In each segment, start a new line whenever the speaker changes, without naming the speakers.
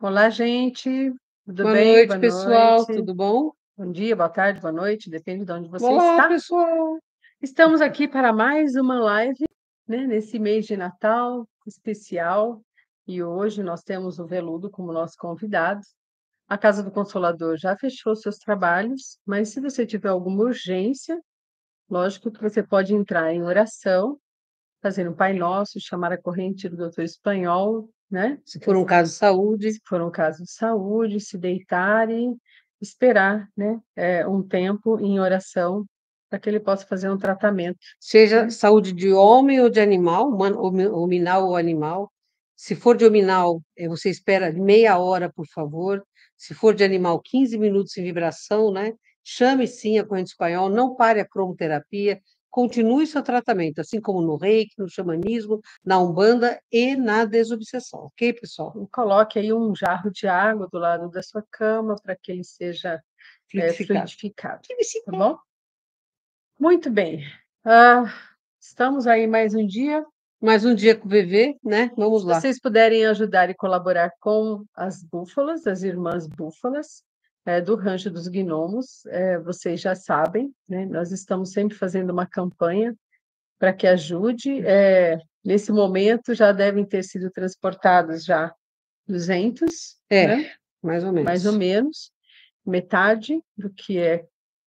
Olá, gente. Tudo boa bem? Noite, boa pessoal. Noite, pessoal. Tudo bom? Bom dia, boa tarde, boa noite, depende de onde você Olá, está. Olá, pessoal. Estamos aqui para mais uma live, né, nesse mês de Natal especial. E hoje nós temos o Veludo como nosso convidado. A Casa do Consolador já fechou seus trabalhos, mas se você tiver alguma urgência, lógico que você pode entrar em oração, fazendo o Pai Nosso, chamar a corrente do doutor espanhol, né? Se for um caso de saúde. Se for um caso de saúde, se deitar e esperar, né? É, um tempo em oração para que ele possa fazer um tratamento. Seja né? saúde de homem ou de animal, humano, hominal ou animal. Se for de
hominal, eh, você espera meia hora, por favor. Se for de animal, 15 minutos em vibração, né? Chame sim a corrente espanhol, não pare a cromoterapia, continue seu
tratamento, assim como no reiki, no xamanismo, na umbanda e na desobsessão, ok, pessoal? E coloque aí um jarro de água do lado da sua cama para que ele seja é, fluidificado. É, fluidificado tá bom? Muito bem. Uh, estamos aí mais um dia. Mais um dia com o VV, né? Vamos lá. Se vocês puderem ajudar e colaborar com as búfalas, as irmãs búfalas, é, do Rancho dos Gnomos, é, vocês já sabem, né? nós estamos sempre fazendo uma campanha para que ajude. É, nesse momento já devem ter sido transportados já 200, é, né? mais ou menos. Mais ou menos, metade do que é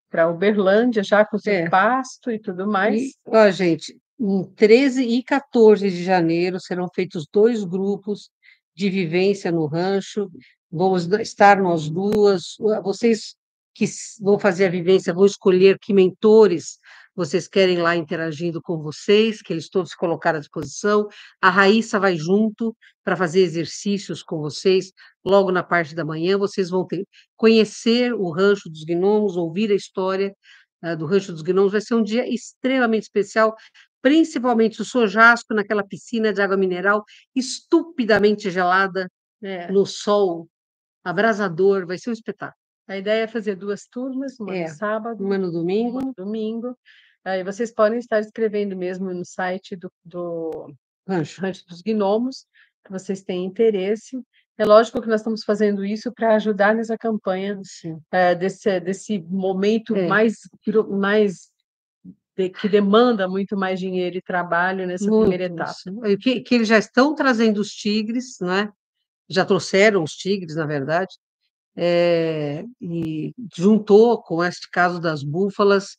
para Uberlândia, já com seu é. pasto e tudo mais. E, ó, gente, em 13 e 14 de janeiro serão feitos dois grupos
de vivência no rancho, Vamos estar nós duas, ah, vocês que vão fazer a vivência vão escolher que mentores vocês querem lá interagindo com vocês, que eles todos se colocaram à disposição. A Raíssa vai junto para fazer exercícios com vocês logo na parte da manhã. Vocês vão ter, conhecer o Rancho dos Gnomos, ouvir a história uh, do Rancho dos Gnomos. Vai ser um dia extremamente especial, principalmente o Sojasco naquela piscina de água mineral estupidamente gelada é. no sol abrasador, vai ser um espetáculo.
A ideia é fazer duas turmas, uma é, no sábado, uma no domingo. Uma no domingo. Aí vocês podem estar escrevendo mesmo no site do, do Rancho. Rancho dos Gnomos, que vocês têm interesse. É lógico que nós estamos fazendo isso para ajudar nessa campanha é, desse, desse momento é. mais, mais de, que demanda muito mais dinheiro e trabalho nessa muito primeira etapa. Que, que, eles já estão
trazendo os tigres, né? já trouxeram os tigres, na verdade, é, e juntou com este caso das búfalas,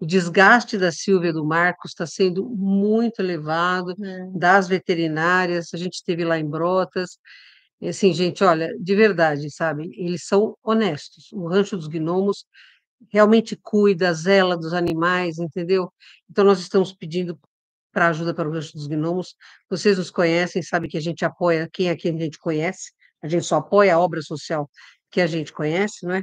o desgaste da Silvia do Marcos está sendo muito elevado, é. das veterinárias, a gente esteve lá em Brotas, assim, gente, olha, de verdade, sabe, eles são honestos, o Rancho dos Gnomos realmente cuida, zela dos animais, entendeu? Então, nós estamos pedindo para ajuda para o resto dos Gnomos. Vocês nos conhecem, sabem que a gente apoia quem é que
a gente conhece, a gente só apoia a obra social que a gente conhece, não é?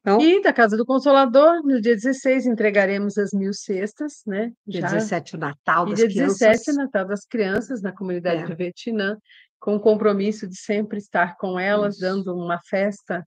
Então, e da Casa do Consolador, no dia 16, entregaremos as mil cestas, né? Dia já. 17, o Natal das e dia Crianças. Dia 17, Natal das Crianças, na comunidade é. do Vietnã, com o compromisso de sempre estar com elas, Isso. dando uma festa,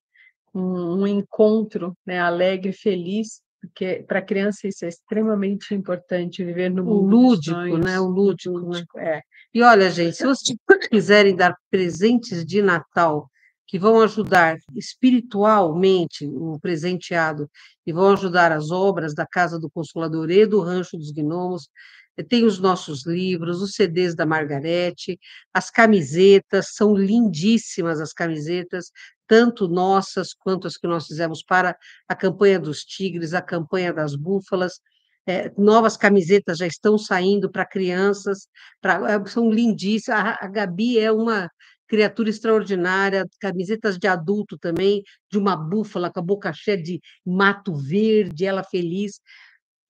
um, um encontro né, alegre, feliz, porque para criança isso é extremamente importante, viver no mundo. Lúdico, sonhos, né? O lúdico, lúdico né? É. E olha, gente, se vocês quiserem dar
presentes de Natal que vão ajudar espiritualmente o presenteado e vão ajudar as obras da Casa do Consolador e do Rancho dos Gnomos, eh, tem os nossos livros, os CDs da Margarete, as camisetas, são lindíssimas as camisetas, tanto nossas quanto as que nós fizemos para a campanha dos tigres, a campanha das búfalas. É, novas camisetas já estão saindo para crianças, pra, eh, são lindíssimas. A, a Gabi é uma criatura extraordinária, camisetas de adulto também, de uma búfala com a boca cheia de mato verde, ela feliz.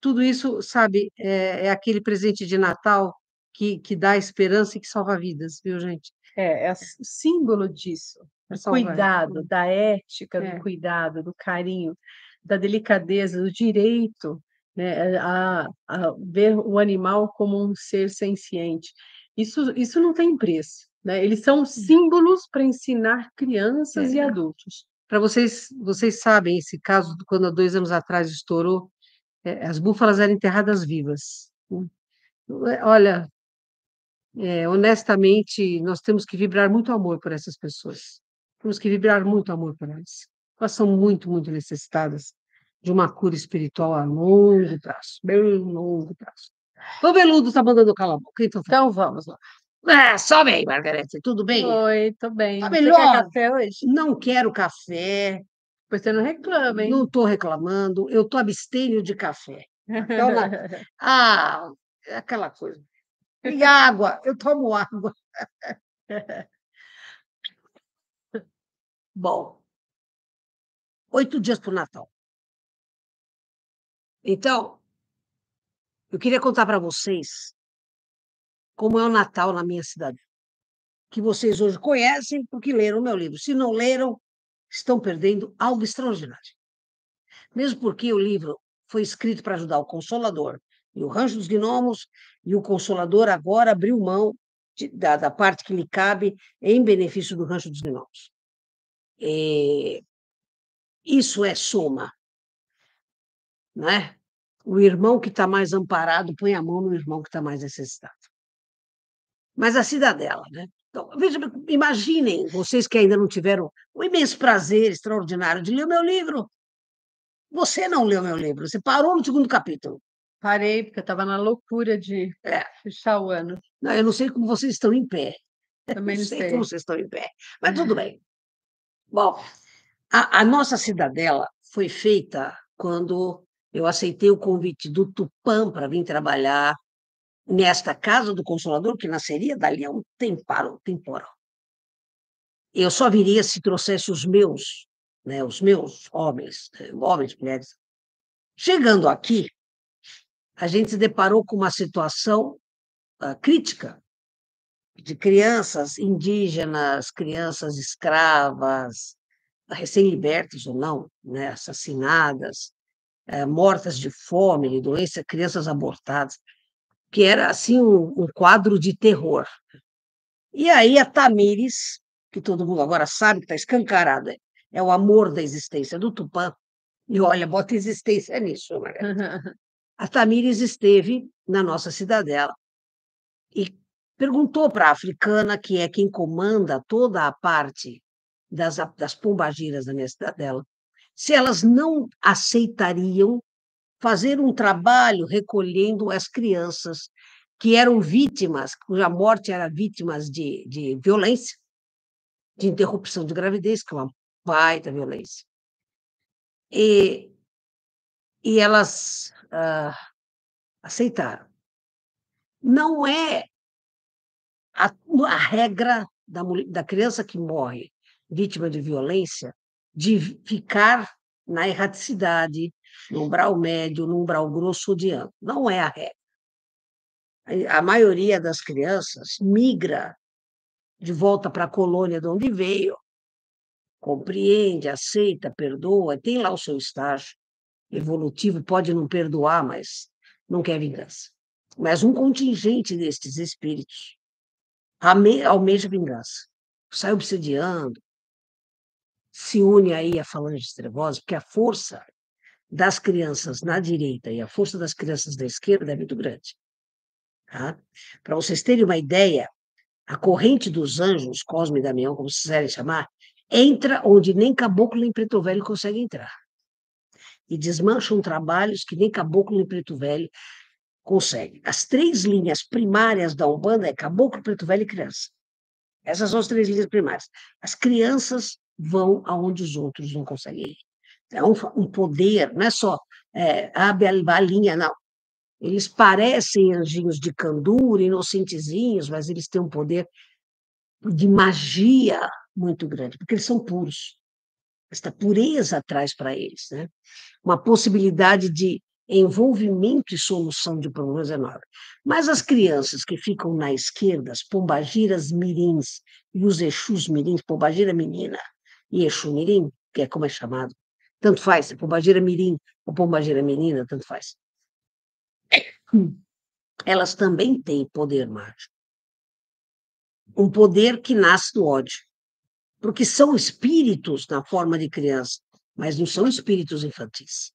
Tudo isso, sabe, é, é aquele
presente de Natal que, que dá esperança e que salva vidas, viu, gente? É, é símbolo disso, do cuidado, da ética, é. do cuidado, do carinho, da delicadeza, do direito né, a, a, ver o animal como um ser senciente. Isso, isso não tem preço. Né? Eles são hum. símbolos para ensinar crianças é. e adultos. Para vocês, vocês sabem esse
caso quando há dois anos atrás estourou, é, as búfalas eram enterradas vivas. Né?
É, olha, é, honestamente, nós temos que vibrar muito amor por essas pessoas. Temos que vibrar muito amor para elas. Elas são muito, muito necessitadas de uma cura espiritual a longo prazo, bem longo prazo. O Beludo está mandando calar a boca, então, tá então vamos lá. Ah, só bem, Margarete, tudo bem? Oi, tô bem. Tá melhor? Quer café hoje? Não quero café. Pois você não reclama,
hein? Não estou reclamando, eu estou abstêmio de café.
Então, ah,
aquela coisa. E água, eu tomo água. Bom, oito dias para o Natal. Então, eu queria contar para vocês como é o Natal na minha cidade, que vocês hoje conhecem porque leram o meu livro. Se não leram, estão perdendo algo extraordinário. Mesmo porque o livro foi escrito para ajudar o Consolador e o Rancho dos Gnomos, e o Consolador agora abriu mão de, da, da parte que lhe cabe em benefício do Rancho dos Gnomos. É, isso é soma, né? O irmão que está mais amparado põe a mão no irmão que está mais necessitado. Mas a cidadela, né? Então, veja, imaginem, vocês que ainda não tiveram o imenso prazer extraordinário de ler o meu livro. Você não leu meu livro, você parou no segundo capítulo. Parei, porque eu estava na loucura de é. fechar o ano. Não, eu não sei como vocês estão em pé. Também não sei, sei. como vocês estão em pé. Mas tudo é. bem. Bom, a, a nossa cidadela foi feita quando eu aceitei o convite do Tupã para vir trabalhar nesta Casa do Consolador, que nasceria dali a um temparo, temporal. Eu só viria se trouxesse os meus, né, os meus homens, eh, homens, mulheres. Chegando aqui, a gente se deparou com uma situação uh, crítica, de crianças indígenas, crianças escravas, recém-libertas ou não, né, assassinadas, é, mortas de fome, de doença, crianças abortadas, que era assim um, um quadro de terror. E aí a Tamires, que todo mundo agora sabe que está escancarada, é o amor da existência do Tupã, e olha, bota existência nisso, Margarida. Né. A Tamires esteve na nossa cidadela e perguntou para a africana, que é quem comanda toda a parte das, das pombagiras da minha dela se elas não aceitariam fazer um trabalho recolhendo as crianças que eram vítimas, cuja morte era vítimas de, de violência, de interrupção de gravidez, que é uma baita violência. E, e elas uh, aceitaram. Não é a, a regra da, da criança que morre vítima de violência de ficar na erraticidade, no umbral médio, no umbral grosso ou de ano. Não é a regra. A maioria das crianças migra de volta para a colônia de onde veio, compreende, aceita, perdoa, tem lá o seu estágio evolutivo, pode não perdoar, mas não quer vingança. Mas um contingente destes espíritos ame, almeja vingança. Sai obsidiando, se une aí a falange trevosa, porque a força das crianças na direita e a força das crianças da esquerda é muito grande. Tá? Para vocês terem uma ideia, a corrente dos anjos, Cosme e Damião, como vocês quiserem chamar, entra onde nem caboclo nem preto velho consegue entrar. E desmancham trabalhos que nem caboclo nem preto velho consegue. As três linhas primárias da Umbanda é Caboclo, Preto Velho e Criança. Essas são as três linhas primárias. As crianças vão aonde os outros não conseguem ir. É então, um, um poder, não é só é, abre a linha, não. Eles parecem anjinhos de candura, inocentezinhos, mas eles têm um poder de magia muito grande, porque eles são puros. Esta pureza traz para eles né? uma possibilidade de envolvimento e solução de problemas enorme. É mas as crianças que ficam na esquerda, as pombagiras mirins e os exus mirins, pombagira menina e exu mirim, que é como é chamado, tanto faz, é pombagira mirim ou pombagira menina, tanto faz. Elas também têm poder mágico. Um poder que nasce do ódio. Porque são espíritos na forma de criança, mas não são espíritos infantis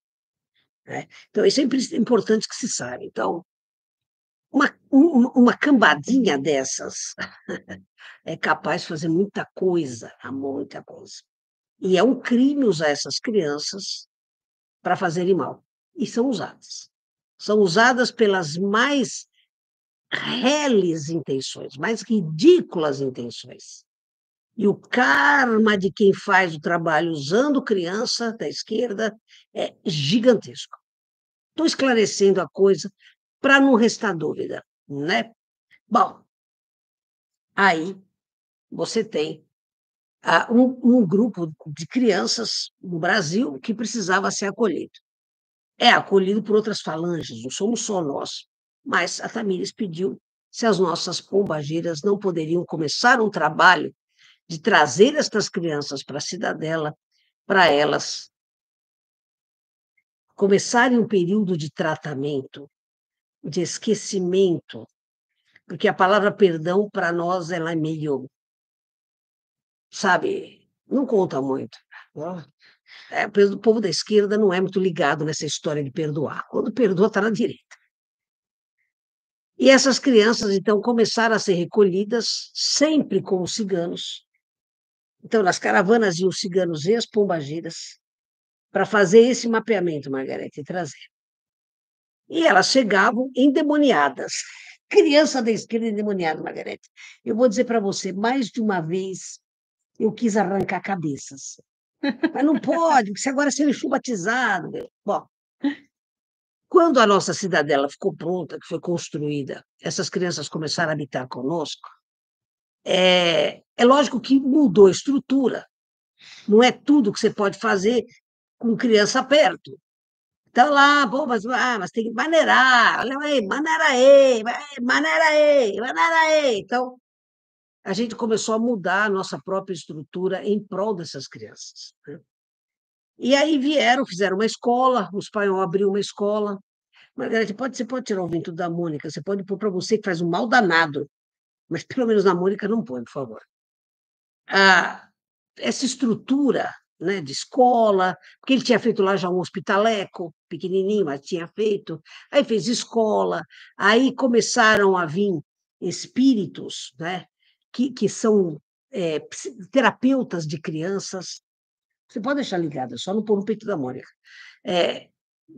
né? Então, isso é importante que se saiba. Então, uma, uma, uma cambadinha dessas é capaz de fazer muita coisa, muita coisa. E é um crime usar essas crianças para fazerem mal. E são usadas. São usadas pelas mais reles intenções, mais ridículas intenções. E o karma de quem faz o trabalho usando criança da esquerda é gigantesco. Estou esclarecendo a coisa para não restar dúvida, né? Bom, aí você tem ah, um, um grupo de crianças no Brasil que precisava ser acolhido. É acolhido por outras falanges, não somos só nós. Mas a Tamires pediu se as nossas pombageiras não poderiam começar um trabalho de trazer estas crianças para a cidadela, para elas começarem um período de tratamento, de esquecimento, porque a palavra perdão para nós ela é meio, sabe, não conta muito. Né? É, o povo da esquerda não é muito ligado nessa história de perdoar. Quando perdoa, está na direita. E essas crianças, então, começaram a ser recolhidas sempre com os ciganos. Então, nas caravanas iam os ciganos e as pombagiras, para fazer esse mapeamento, Margarete, e trazer. E elas chegavam endemoniadas. Criança da esquerda endemoniada, Margarete. Eu vou dizer para você, mais de uma vez eu quis arrancar cabeças. Mas não pode, porque agora é seu batizado. Bom, quando a nossa cidadela ficou pronta, que foi construída, essas crianças começaram a habitar conosco, é, é lógico que mudou a estrutura. Não é tudo que você pode fazer com criança perto. Então lá, bom, mas, ah, mas tem que maneirar, olha aí, aí, maneiraê, aí, Então, a gente começou a mudar a nossa própria estrutura em prol dessas crianças. Né? E aí vieram, fizeram uma escola, o espanhol abriu uma escola. Margarete, pode, você pode tirar o vento da Mônica, você pode pôr para você que faz um mal danado, mas pelo menos na Mônica não põe, por favor. Ah, essa estrutura né, de escola, porque ele tinha feito lá já um hospitaleco, pequenininho, mas tinha feito. Aí fez escola, aí começaram a vir espíritos, né, que, que são é, terapeutas de crianças. Você pode deixar ligado, é só no pôr no peito da Mônica. É,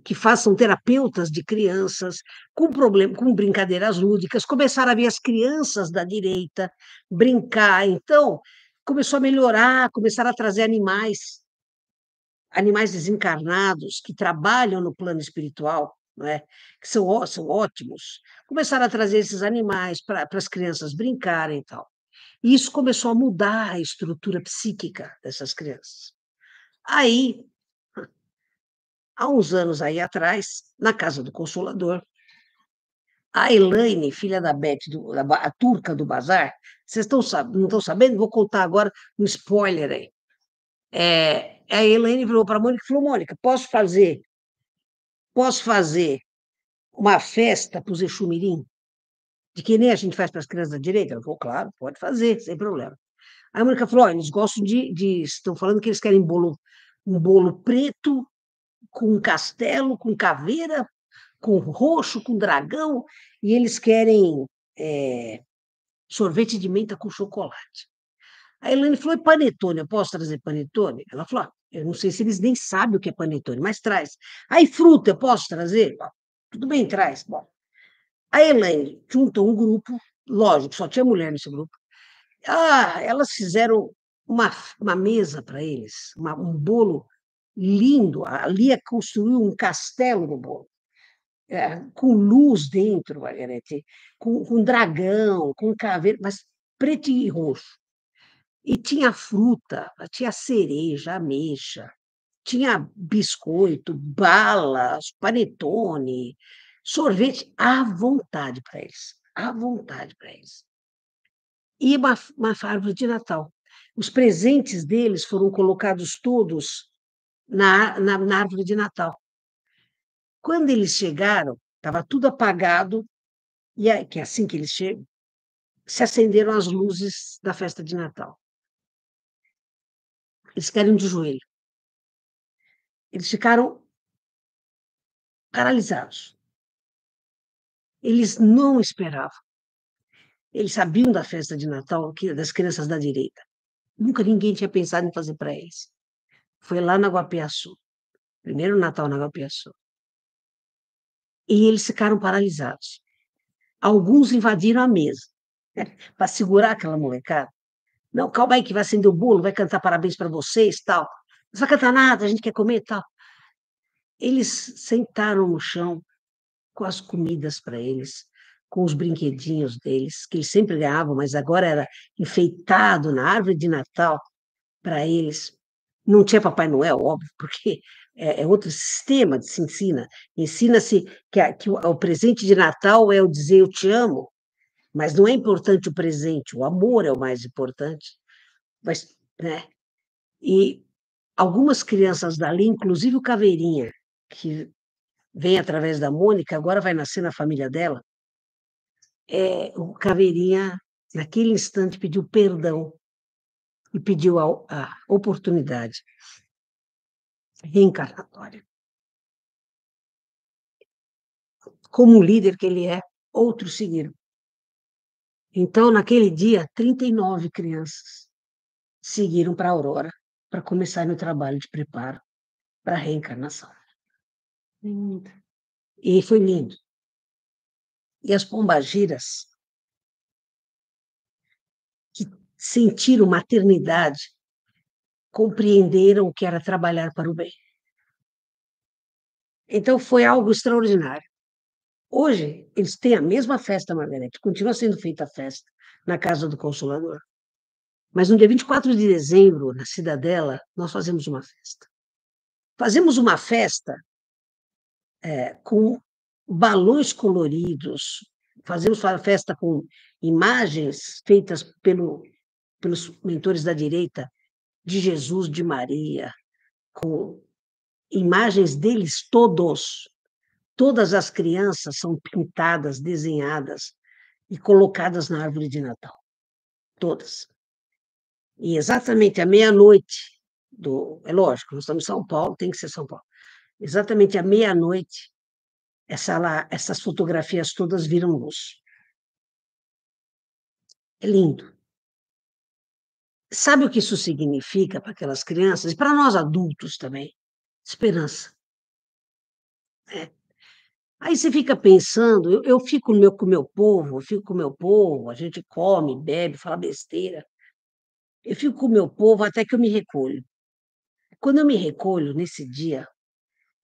que façam terapeutas de crianças com problema, com brincadeiras lúdicas, começaram a ver as crianças da direita brincar. Então, começou a melhorar, começaram a trazer animais, animais desencarnados que trabalham no plano espiritual, não é? que são, são ótimos. Começaram a trazer esses animais para as crianças brincarem e tal. E isso começou a mudar a estrutura psíquica dessas crianças. Aí, há uns anos aí atrás, na Casa do Consolador, a Elaine, filha da Beth, do, da, a turca do bazar, vocês estão, não estão sabendo? Vou contar agora um spoiler aí. É, a Helene virou para a Mônica e falou: Mônica, posso fazer, posso fazer uma festa para o Zexumirim? De que nem a gente faz para as crianças da direita? Ela falou, claro, pode fazer, sem problema. a Mônica falou: oh, eles gostam de, de. Estão falando que eles querem bolo, um bolo preto, com castelo, com caveira, com roxo, com dragão, e eles querem é, sorvete de menta com chocolate. A Elaine falou: panetone, eu posso trazer panetone? Ela falou: ah, eu não sei se eles nem sabem o que é panetone, mas traz. Aí, fruta, eu posso trazer? tudo bem, traz. Bom, a Elaine juntou um grupo, lógico, só tinha mulher nesse grupo. Ah, elas fizeram uma, uma mesa para eles, uma, um bolo lindo. A Lia é construiu um castelo no bolo é, com luz dentro, Margarete, com, com dragão, com caveira, mas preto e roxo. E tinha fruta, tinha cereja, ameixa, tinha biscoito, balas, panetone, sorvete à vontade para eles, à vontade para eles. E uma, uma árvore de Natal. Os presentes deles foram colocados todos na, na, na árvore de Natal. Quando eles chegaram, estava tudo apagado, e é, que é assim que eles chegam, se acenderam as luzes da festa de Natal. Eles caíram de joelho. Eles ficaram paralisados. Eles não esperavam. Eles sabiam da festa de Natal das crianças da direita. Nunca ninguém tinha pensado em fazer para eles. Foi lá na Guapiaçu. Primeiro Natal na Guapiaçu e eles ficaram paralisados. Alguns invadiram a mesa né, para segurar aquela molecada. Não, calma aí que vai acender o bolo, vai cantar parabéns para vocês, tal. Não vai cantar nada, a gente quer comer, tal. Eles sentaram no chão com as comidas para eles, com os brinquedinhos deles, que eles sempre ganhavam, mas agora era enfeitado na árvore de Natal para eles. Não tinha Papai Noel, óbvio, porque é, é, outro sistema que se ensina. Ensina-se que, que, o presente de Natal é o dizer eu te amo, mas não é importante o presente, o amor é o mais importante. Mas, né? E algumas crianças dali, inclusive o Caveirinha, que vem através da Mônica, agora vai nascer na família dela, é, o Caveirinha, naquele instante, pediu perdão e pediu a, a oportunidade reencarnatória. Como líder que ele é, outros seguiram. Então, naquele dia, 39 crianças seguiram para Aurora para começar no trabalho de preparo para a reencarnação. Lindo. E foi lindo. E as pombagiras que sentiram maternidade compreenderam o que era trabalhar para o bem. Então foi algo extraordinário. Hoje, eles têm a mesma festa, Margarete, continua sendo feita a festa na Casa do Consolador. Mas no dia 24 de dezembro, na Cidadela, nós fazemos uma festa. Fazemos uma festa é, com balões coloridos, fazemos uma festa com imagens feitas pelo, pelos mentores da direita de Jesus, de Maria, com imagens deles todos. Todas as crianças são pintadas, desenhadas e colocadas na árvore de Natal. Todas. E exatamente à meia-noite do. É lógico, nós estamos em São Paulo, tem que ser São Paulo. Exatamente à meia-noite, essa lá, essas fotografias todas viram luz. É lindo. Sabe o que isso significa para aquelas crianças e para nós adultos também? Esperança. É. Aí você fica pensando, eu, eu fico meu, com o meu povo, eu fico com o meu povo, a gente come, bebe, fala besteira. Eu fico com o meu povo até que eu me recolho. Quando eu me recolho nesse dia,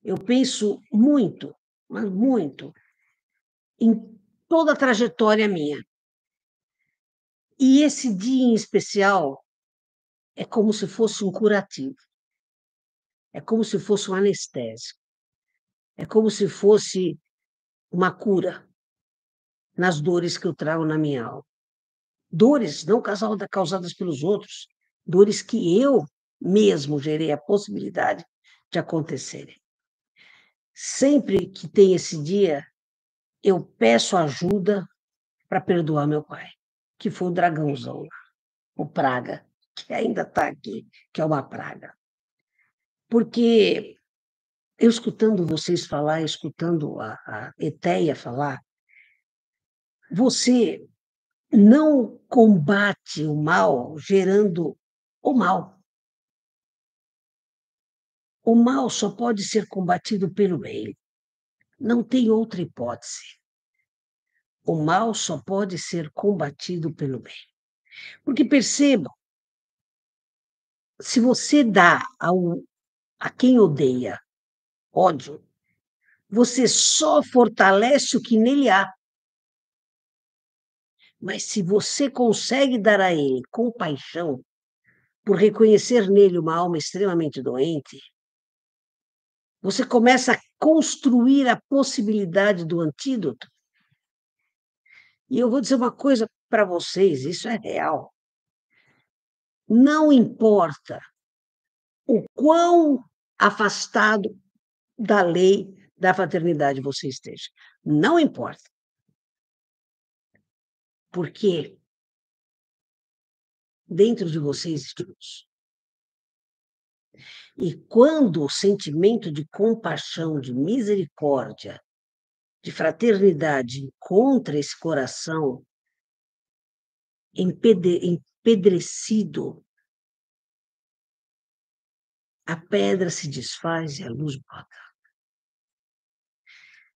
eu penso muito, mas muito, em toda a trajetória minha. E esse dia em especial é como se fosse um curativo. É como se fosse um anestésico. É como se fosse uma cura nas dores que eu trago na minha alma. Dores não causadas pelos outros, dores que eu mesmo gerei a possibilidade de acontecerem. Sempre que tem esse dia, eu peço ajuda para perdoar meu pai, que foi o dragãozão lá, o praga, que ainda está aqui, que é uma praga. Porque eu escutando vocês falar, escutando a, a Eteia falar, você não combate o mal gerando o mal. O mal só pode ser combatido pelo bem. Não tem outra hipótese. O mal só pode ser combatido pelo bem. Porque percebam, se você dá ao, a quem odeia ódio, você só fortalece o que nele há. Mas se você consegue dar a ele compaixão, por reconhecer nele uma alma extremamente doente, você começa a construir a possibilidade do antídoto. E eu vou dizer uma coisa para vocês, isso é real não importa o quão afastado da lei da fraternidade você esteja. Não importa. Porque dentro de você existe luz. E quando o sentimento de compaixão, de misericórdia, de fraternidade encontra esse coração apedrecido. A pedra se desfaz e a luz brota.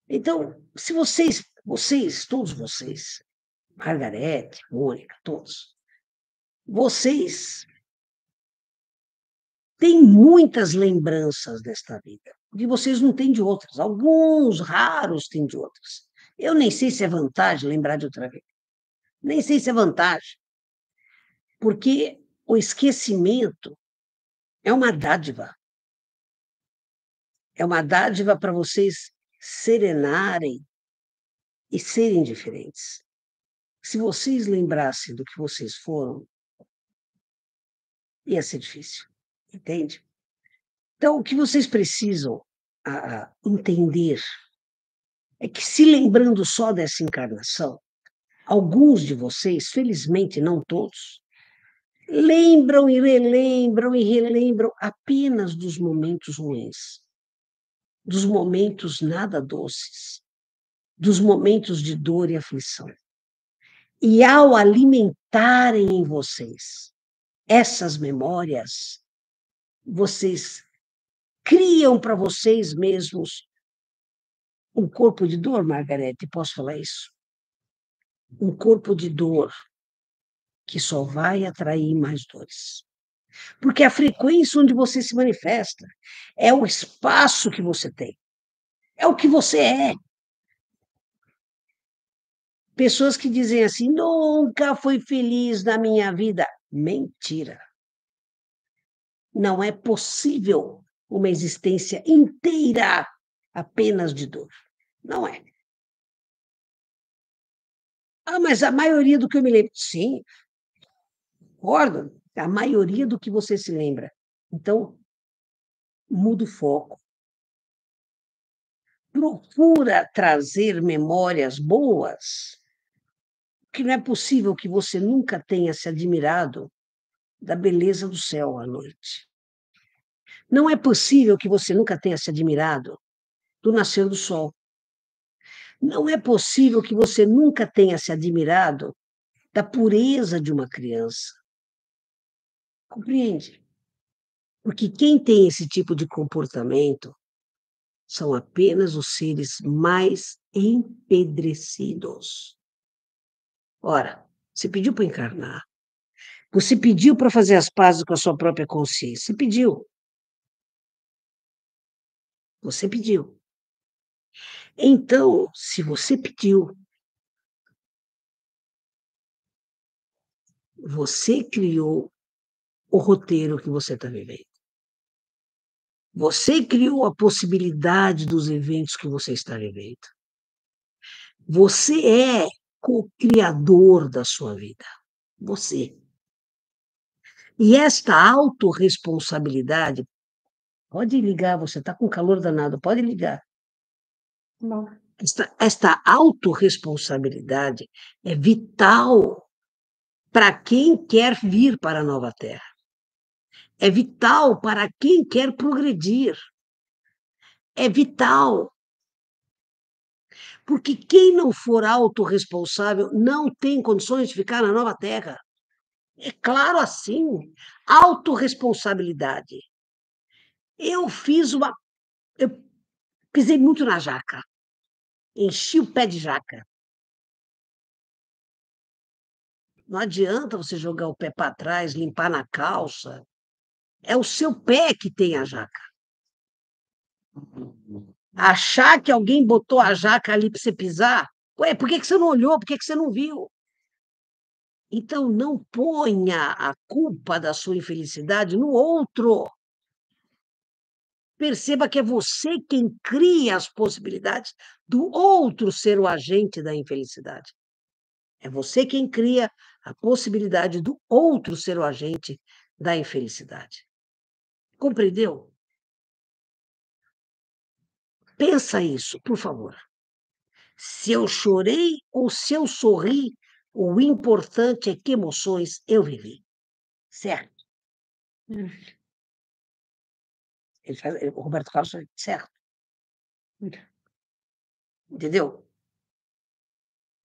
Então, se vocês, vocês, todos vocês, Margarete, Mônica, todos, vocês têm muitas lembranças desta vida, porque vocês não têm de outras. Alguns raros têm de outras. Eu nem sei se é vantagem lembrar de outra vida. Nem sei se é vantagem. Porque o esquecimento é uma dádiva. É uma dádiva para vocês serenarem e serem diferentes. Se vocês lembrassem do que vocês foram, ia ser difícil, entende? Então, o que vocês precisam a, a entender é que, se lembrando só dessa encarnação, alguns de vocês, felizmente não todos, lembram e relembram e relembram apenas dos momentos ruins, dos momentos nada doces, dos momentos de dor e aflição. E ao alimentarem em vocês essas memórias, vocês criam para vocês mesmos um corpo de dor, Margarete, posso falar isso? Um corpo de dor que só vai atrair mais dores. Porque é a frequência onde você se manifesta é o espaço que você tem, é o que você é. Pessoas que dizem assim, nunca fui feliz na minha vida. Mentira. Não é possível uma existência inteira apenas de dor. Não é. Ah, mas a maioria do que eu me lembro. Sim, recorda a maioria do que você se lembra. Então, muda o foco. Procura trazer memórias boas, que não é possível que você nunca tenha se admirado da beleza do céu à noite. Não é possível que você nunca tenha se admirado do nascer do sol. Não é possível que você nunca tenha se admirado da pureza de uma criança. Compreende? Porque quem tem esse tipo de comportamento são apenas os seres mais empedrecidos. Ora, você pediu para encarnar. Você pediu para fazer as pazes com a sua própria consciência. Você pediu. Você pediu. Então, se você pediu, você criou o roteiro que você está vivendo. Você criou a possibilidade dos eventos que você está vivendo. Você é co-criador da sua vida. Você. E esta autorresponsabilidade, pode ligar, você está com calor danado, pode ligar. Não. Esta, esta autorresponsabilidade é vital para quem quer vir para a nova terra. É vital para quem quer progredir. É vital. Porque quem não for autorresponsável não tem condições de ficar na nova terra. É claro assim. Autorresponsabilidade. Eu fiz uma. Eu pisei muito na jaca. Enchi o pé de jaca. Não adianta você jogar o pé para trás, limpar na calça, é o seu pé que tem a jaca. Achar que alguém botou a jaca ali para você pisar, ué, por que, que você não olhou? Por que, que você não viu? Então, não ponha a culpa da sua infelicidade no outro. Perceba que é você quem cria as possibilidades do outro ser o agente da infelicidade. É você quem cria a possibilidade do outro ser o agente da infelicidade. Compreendeu? Pensa isso, por favor. Se eu chorei ou se eu sorri, o importante é que emoções eu vivi. Certo? Hum. Ele faz, o Roberto Carlos certo. Entendeu?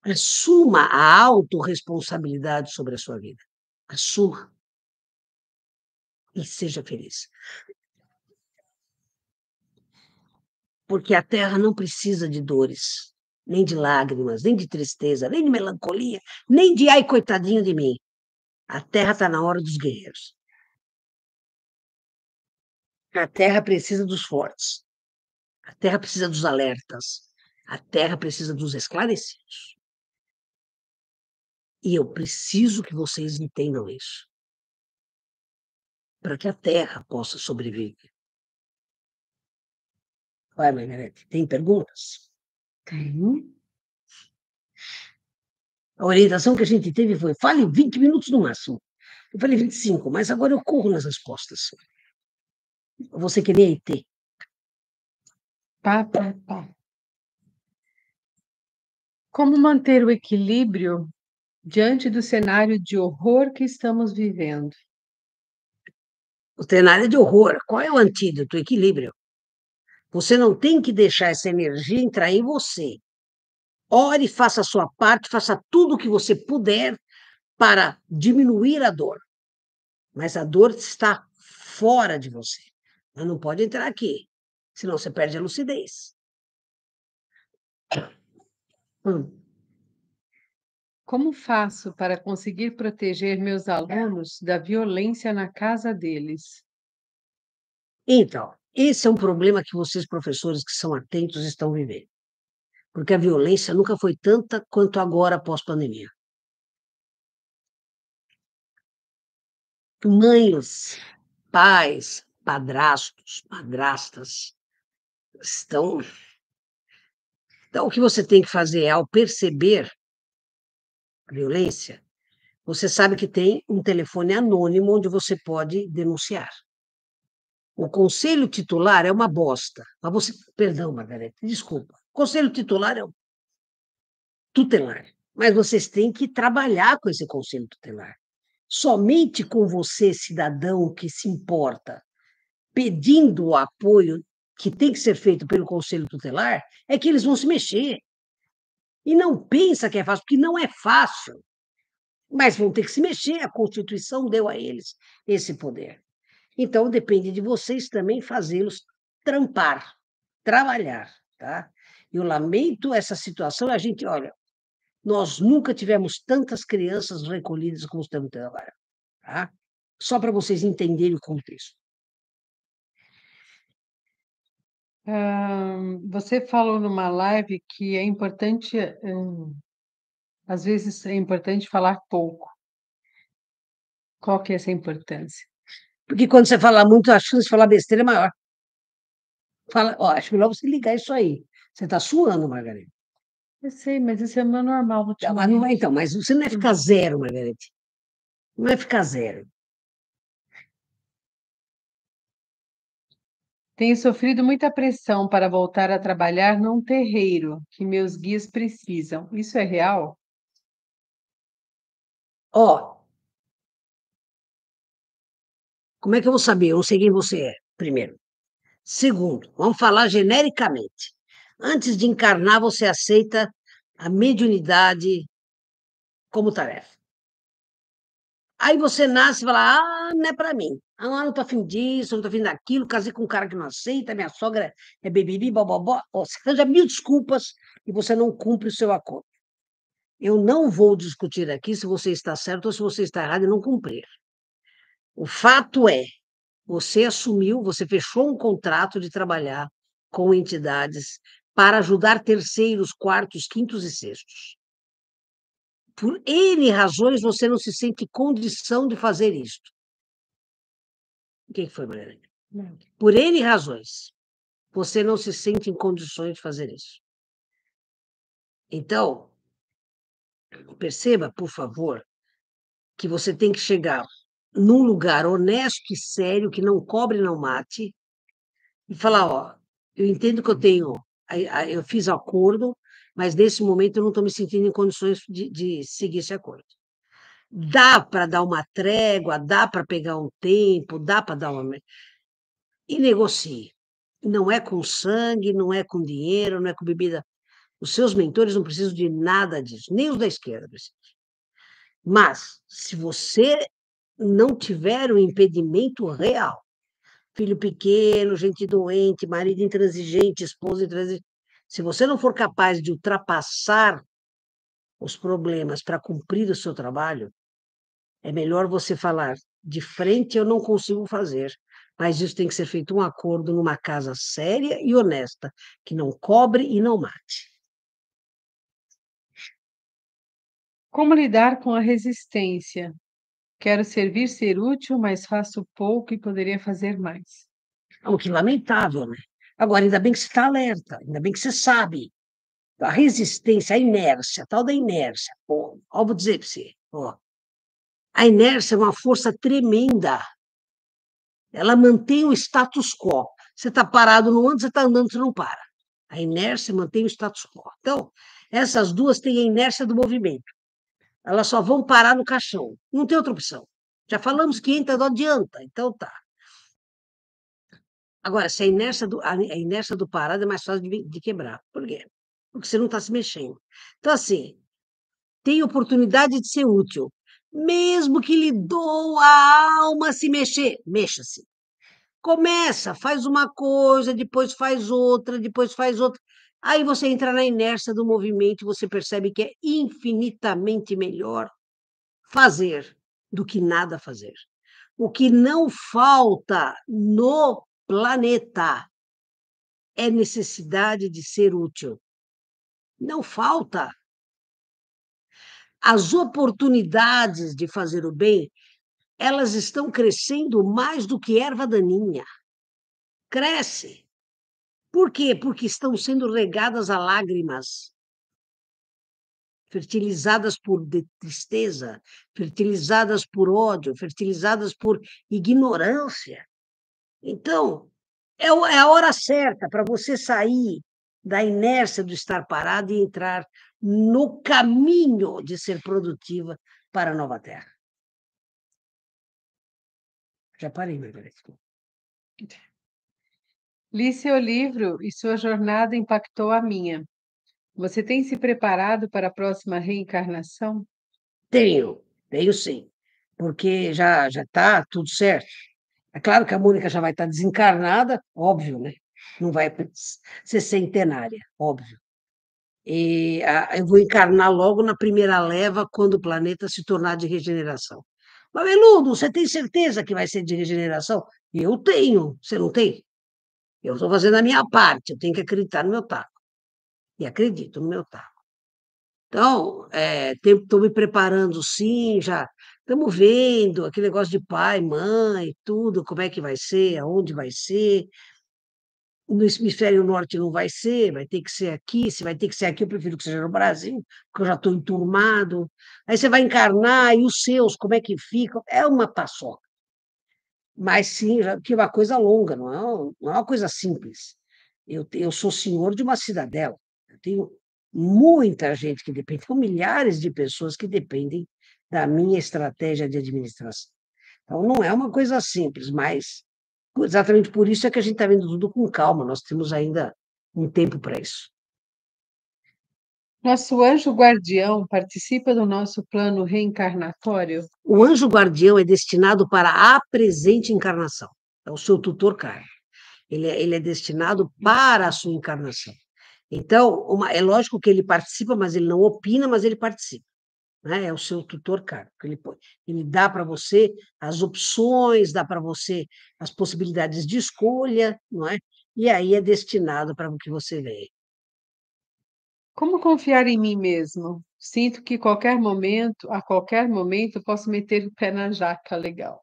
Assuma a autorresponsabilidade sobre a sua vida. Assuma e seja feliz. Porque a terra não precisa de dores, nem de lágrimas, nem de tristeza, nem de melancolia, nem de ai, coitadinho de mim. A terra está na hora dos guerreiros. A terra precisa dos fortes. A terra precisa dos alertas. A terra precisa dos esclarecidos. E eu preciso que vocês entendam isso para que a Terra possa sobreviver. Vai, Margarete, tem perguntas? Tem. A orientação que a gente teve foi: fale 20 minutos no máximo. Eu falei 25, mas agora eu
corro nas respostas. Você queria é IT. Pá, pá, pá. Como manter o equilíbrio diante do cenário de horror que estamos vivendo? O cenário é de horror. Qual é o antídoto? O equilíbrio. Você não
tem que deixar essa energia entrar em você. Ore, faça a sua parte, faça tudo o que você puder para diminuir a dor. Mas a dor está fora de você. Ela não pode entrar aqui, senão você perde a
lucidez. Hum. Como faço para conseguir proteger meus alunos da violência na casa deles?
Então, esse é um problema que vocês, professores que são atentos, estão vivendo. Porque a violência nunca foi tanta quanto agora pós-pandemia. Mães, pais, padrastos, madrastas estão. Então, o que você tem que fazer é, ao perceber violência, você sabe que tem um telefone anônimo onde você pode denunciar. O conselho titular é uma bosta. Mas você, perdão, Margareta, desculpa. O conselho titular é um tutelar. Mas vocês têm que trabalhar com esse conselho tutelar. Somente com você, cidadão que se importa, pedindo o apoio que tem que ser feito pelo conselho tutelar, é que eles vão se mexer. E não pensa que é fácil, porque não é fácil. Mas vão ter que se mexer, a Constituição deu a eles esse poder. Então depende de vocês também fazê-los trampar, trabalhar, tá? Eu lamento essa situação, a gente, olha, nós nunca tivemos tantas crianças recolhidas como estamos tendo agora, tá? Só para vocês entenderem o contexto.
você falou numa live que é importante, um, às vezes é importante falar pouco. Qual que é essa importância? Porque quando você fala muito, a chance de falar besteira é maior. Fala, ó, acho melhor você
ligar isso aí. Você está suando, Margarida.
Eu sei, mas isso é normal. Não, mas não é, então, mas você não vai é hum. ficar zero, Margarida. Não vai é ficar zero. Tenho sofrido muita pressão para voltar a trabalhar num terreiro que meus guias precisam. Isso é real? Ó,
como é que eu vou saber? Eu não sei quem você é, primeiro. Segundo, vamos falar genericamente. Antes de encarnar, você aceita a mediunidade como tarefa. Aí você nasce e fala, ah, não é para mim. Ah, não tô afim disso, não tô afim daquilo, casei com um cara que não aceita, minha sogra é bebibi, bobobó. Você já mil desculpas e você não cumpre o seu acordo. Eu não vou discutir aqui se você está certo ou se você está errado e não cumprir. O fato é, você assumiu, você fechou um contrato de trabalhar com entidades para ajudar terceiros, quartos, quintos e sextos por N razões você não se sente condição de fazer isto. O que é foi, Mariana? Não. Por N razões você não se sente em condições de fazer isso. Então, perceba, por favor, que você tem que chegar num lugar honesto e sério, que não cobre, não mate, e falar, ó, eu entendo que eu tenho, eu fiz acordo, mas nesse momento eu não estou me sentindo em condições de, de seguir esse acordo. Dá para dar uma trégua, dá para pegar um tempo, dá para dar uma. E negocie. Não é com sangue, não é com dinheiro, não é com bebida. Os seus mentores não precisam de nada disso, nem os da esquerda precisam. Mas, se você não tiver um impedimento real, filho pequeno, gente doente, marido intransigente, esposa intransigente, se você não for capaz de ultrapassar os problemas para cumprir o seu trabalho, é melhor você falar de frente eu não consigo fazer, mas isso tem que ser feito um acordo numa casa séria e honesta, que não cobre e não mate.
Como lidar com a resistência? Quero servir, ser útil, mas faço pouco e poderia fazer mais.
É o que lamentável, né? Agora, ainda bem que você está alerta, ainda bem que você sabe. A resistência, a inércia, a tal da inércia. Pô, ó, vou dizer para você. Ó, a inércia é uma força tremenda. Ela mantém o status quo. Você está parado no ônibus, você está andando, você não para. A inércia mantém o status quo. Então, essas duas têm a inércia do movimento. Elas só vão parar no caixão. Não tem outra opção. Já falamos que entra, não adianta. Então tá. Agora, se a inércia do, a inércia do parado é mais fácil de, de quebrar. Por quê? Porque você não está se mexendo. Então, assim, tem oportunidade de ser útil. Mesmo que lhe doa a alma se mexer, mexa-se. Começa, faz uma coisa, depois faz outra, depois faz outra. Aí você entra na inércia do movimento e você percebe que é infinitamente melhor fazer do que nada fazer. O que não falta no planeta. É necessidade de ser útil. Não falta. As oportunidades de fazer o bem, elas estão crescendo mais do que erva daninha. Cresce. Por quê? Porque estão sendo regadas a lágrimas, fertilizadas por tristeza, fertilizadas por ódio, fertilizadas por ignorância. Então, é, é a hora certa para você sair da inércia do estar parado e entrar no caminho de
ser produtiva para a nova terra. Já parei, Margarida. Li seu livro e sua jornada impactou a minha. Você tem se preparado para a próxima reencarnação?
Tenho, tenho sim, porque já já está tudo certo. É claro que a Mônica já vai estar desencarnada, óbvio, né? Não vai ser centenária, óbvio. E a, eu vou encarnar logo na primeira leva quando o planeta se tornar de regeneração. Mas, Meludo, você tem certeza que vai ser de regeneração? Eu tenho, você não tem? Eu estou fazendo a minha parte, eu tenho que acreditar no meu taco. E acredito no meu taco. Então, estou é, me preparando sim, já Estamos vendo aquele negócio de pai, mãe, tudo, como é que vai ser, aonde vai ser. No hemisfério norte não vai ser, vai ter que ser aqui. Se vai ter que ser aqui, eu prefiro que seja no Brasil, porque eu já estou enturmado. Aí você vai encarnar, e os seus, como é que ficam? É uma paçoca. Mas sim, já, é uma coisa longa, não é, uma, não é uma coisa simples. Eu, eu sou senhor de uma cidadela. Eu tenho muita gente que depende, são milhares de pessoas que dependem da minha estratégia de administração. Então, não é uma coisa simples, mas exatamente por isso é que a gente está vendo tudo com calma, nós temos ainda um tempo para isso.
Nosso anjo guardião participa do nosso plano reencarnatório?
O anjo guardião é destinado para a presente encarnação, é o seu tutor cara. Ele, é, ele é destinado para a sua encarnação. Então, uma, é lógico que ele participa, mas ele não opina, mas ele participa né? é o seu tutor caro. Ele, ele dá para você as opções, dá para você as possibilidades de escolha, não é? e aí é destinado para o que você vê.
Como confiar em mim mesmo? Sinto que qualquer momento, a qualquer momento, posso meter o pé na jaca legal.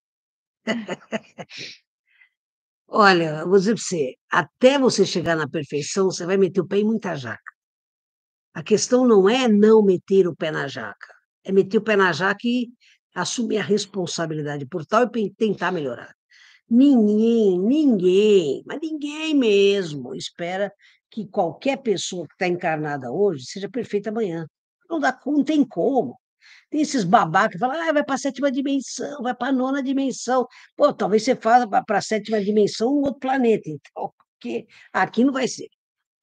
Olha, vou dizer para você, até você chegar na perfeição, você vai meter o pé em muita jaca. A questão não é não meter o pé na jaca é meter o pé na jaca e assumir a responsabilidade por tal e tentar melhorar. Ninguém, ninguém, mas ninguém mesmo espera que qualquer pessoa que está encarnada hoje seja perfeita amanhã. Não, dá, não tem como. Tem esses babacas que falam, ah, vai para a sétima dimensão, vai para a nona dimensão. Pô, talvez você faça para a sétima dimensão um outro planeta, então, porque aqui não vai ser.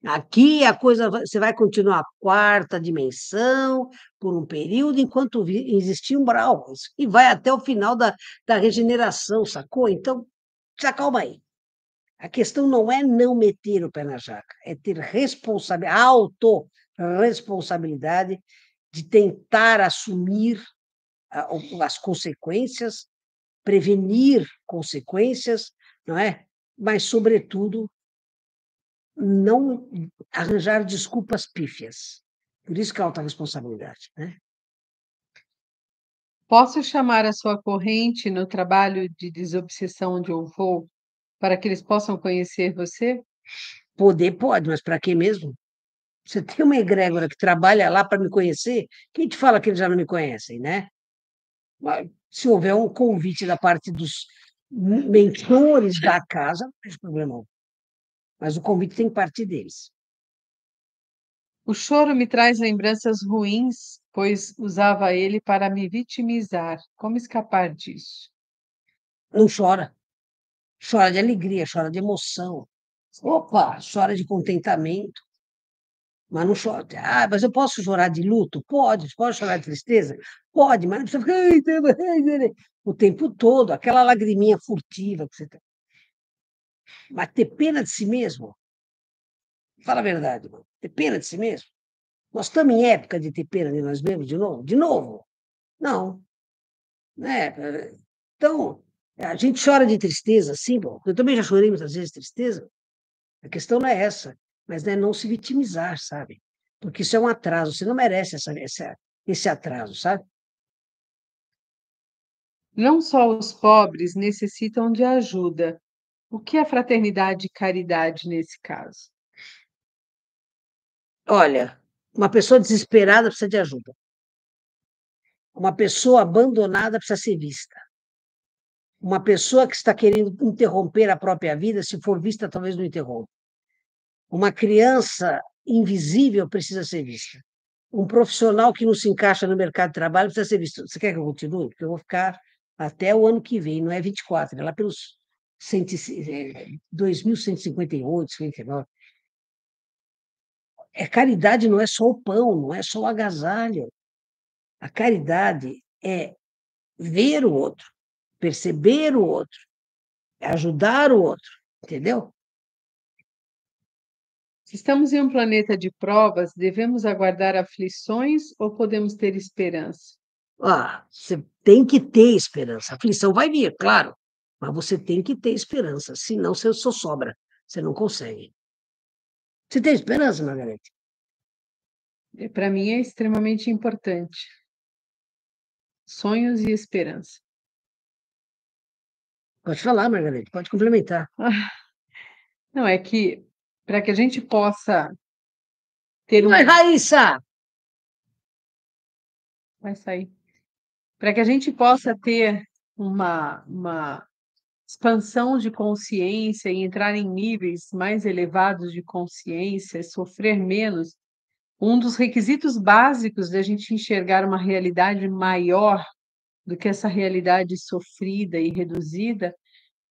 Aqui a coisa você vai continuar a quarta dimensão por um período enquanto existir um umbral e vai até o final da, da regeneração, sacou? Então, se acalma aí. A questão não é não meter o pé na jaca, é ter responsabilidade, autorresponsabilidade de tentar assumir as consequências, prevenir consequências, não é? Mas, sobretudo, não
arranjar desculpas pífias. Por isso que é alta responsabilidade, né? Posso chamar a sua corrente no trabalho de desobsessão onde eu vou, para que eles possam conhecer você?
Poder pode, mas para quem mesmo? Você tem uma egrégora que trabalha lá para me conhecer? Quem te fala que eles já não me conhecem, né? Se houver um convite da parte dos mentores da casa, não tem problema mas o convite tem que partir deles.
O choro me traz lembranças ruins, pois usava ele para me vitimizar. Como escapar disso? Não chora. Chora de alegria, chora de emoção. Opa, chora de contentamento.
Mas não chora. Ah, mas eu posso chorar de luto? Pode. Pode chorar de tristeza? Pode, mas não precisa ficar o tempo todo, aquela lagriminha furtiva que você tem. Mas ter pena de si mesmo, fala a verdade, mano. ter pena de si mesmo. Nós estamos em época de ter pena de nós mesmos de novo? De novo? Não. Né? Então, a gente chora de tristeza, sim, bom. Eu também já chorei muitas vezes de tristeza. A questão não é essa, mas né, não se vitimizar, sabe? Porque isso é um atraso, você não merece essa, essa, esse atraso,
sabe? Não só os pobres necessitam de ajuda, o que é fraternidade e caridade nesse caso? Olha, uma pessoa desesperada precisa de ajuda.
Uma pessoa abandonada precisa ser vista. Uma pessoa que está querendo interromper a própria vida, se for vista, talvez não interrompa. Uma criança invisível precisa ser vista. Um profissional que não se encaixa no mercado de trabalho precisa ser visto. Você quer que eu continue? Porque eu vou ficar até o ano que vem, não é 24, é lá pelos 2.158, 59. É, é, caridade não é só o pão, não é só o agasalho. A caridade é ver o outro, perceber o outro,
ajudar o outro, entendeu? Se estamos em um planeta de provas, devemos aguardar aflições ou podemos ter esperança?
Ah, você tem que ter esperança. A aflição vai vir, claro. Mas você tem que ter esperança, senão você só sobra, você não consegue. Você tem
esperança, Margarete? É, para mim é extremamente importante. Sonhos e esperança. Pode falar, Margarete,
pode complementar.
Não, é que para que a gente possa ter um. Vai, Raíssa! Vai sair. Para que a gente possa ter uma, uma expansão de consciência e entrar em níveis mais elevados de consciência, sofrer menos, um dos requisitos básicos da gente enxergar uma realidade maior do que essa realidade sofrida e reduzida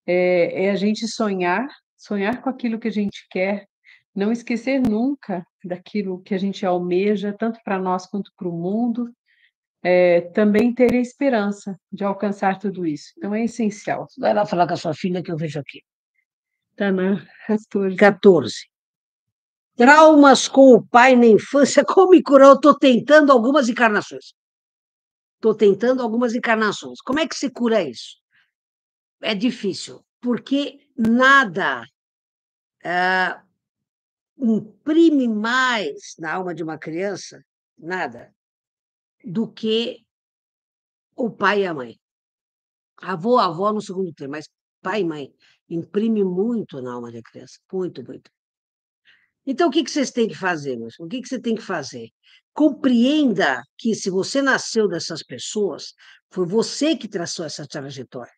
é, é a gente sonhar, sonhar com aquilo que a gente quer, não esquecer nunca daquilo que a gente almeja, tanto para nós quanto para o mundo, é, também ter a esperança de alcançar tudo isso. Então, é essencial. Vai lá falar com a sua filha que eu vejo aqui. Tá na 14.
14. Traumas com o pai na infância, como me curar? Eu estou tentando algumas encarnações. Estou tentando algumas encarnações. Como é que se cura isso? É difícil, porque nada uh, imprime mais na alma de uma criança, nada, do que o pai e a mãe. Avô, avó no segundo termo, mas pai e mãe imprime muito na alma da criança, muito, muito. Então, o que, que vocês têm que fazer, meus? O que, que você tem que fazer? Compreenda que se você nasceu dessas pessoas, foi você que traçou essa trajetória.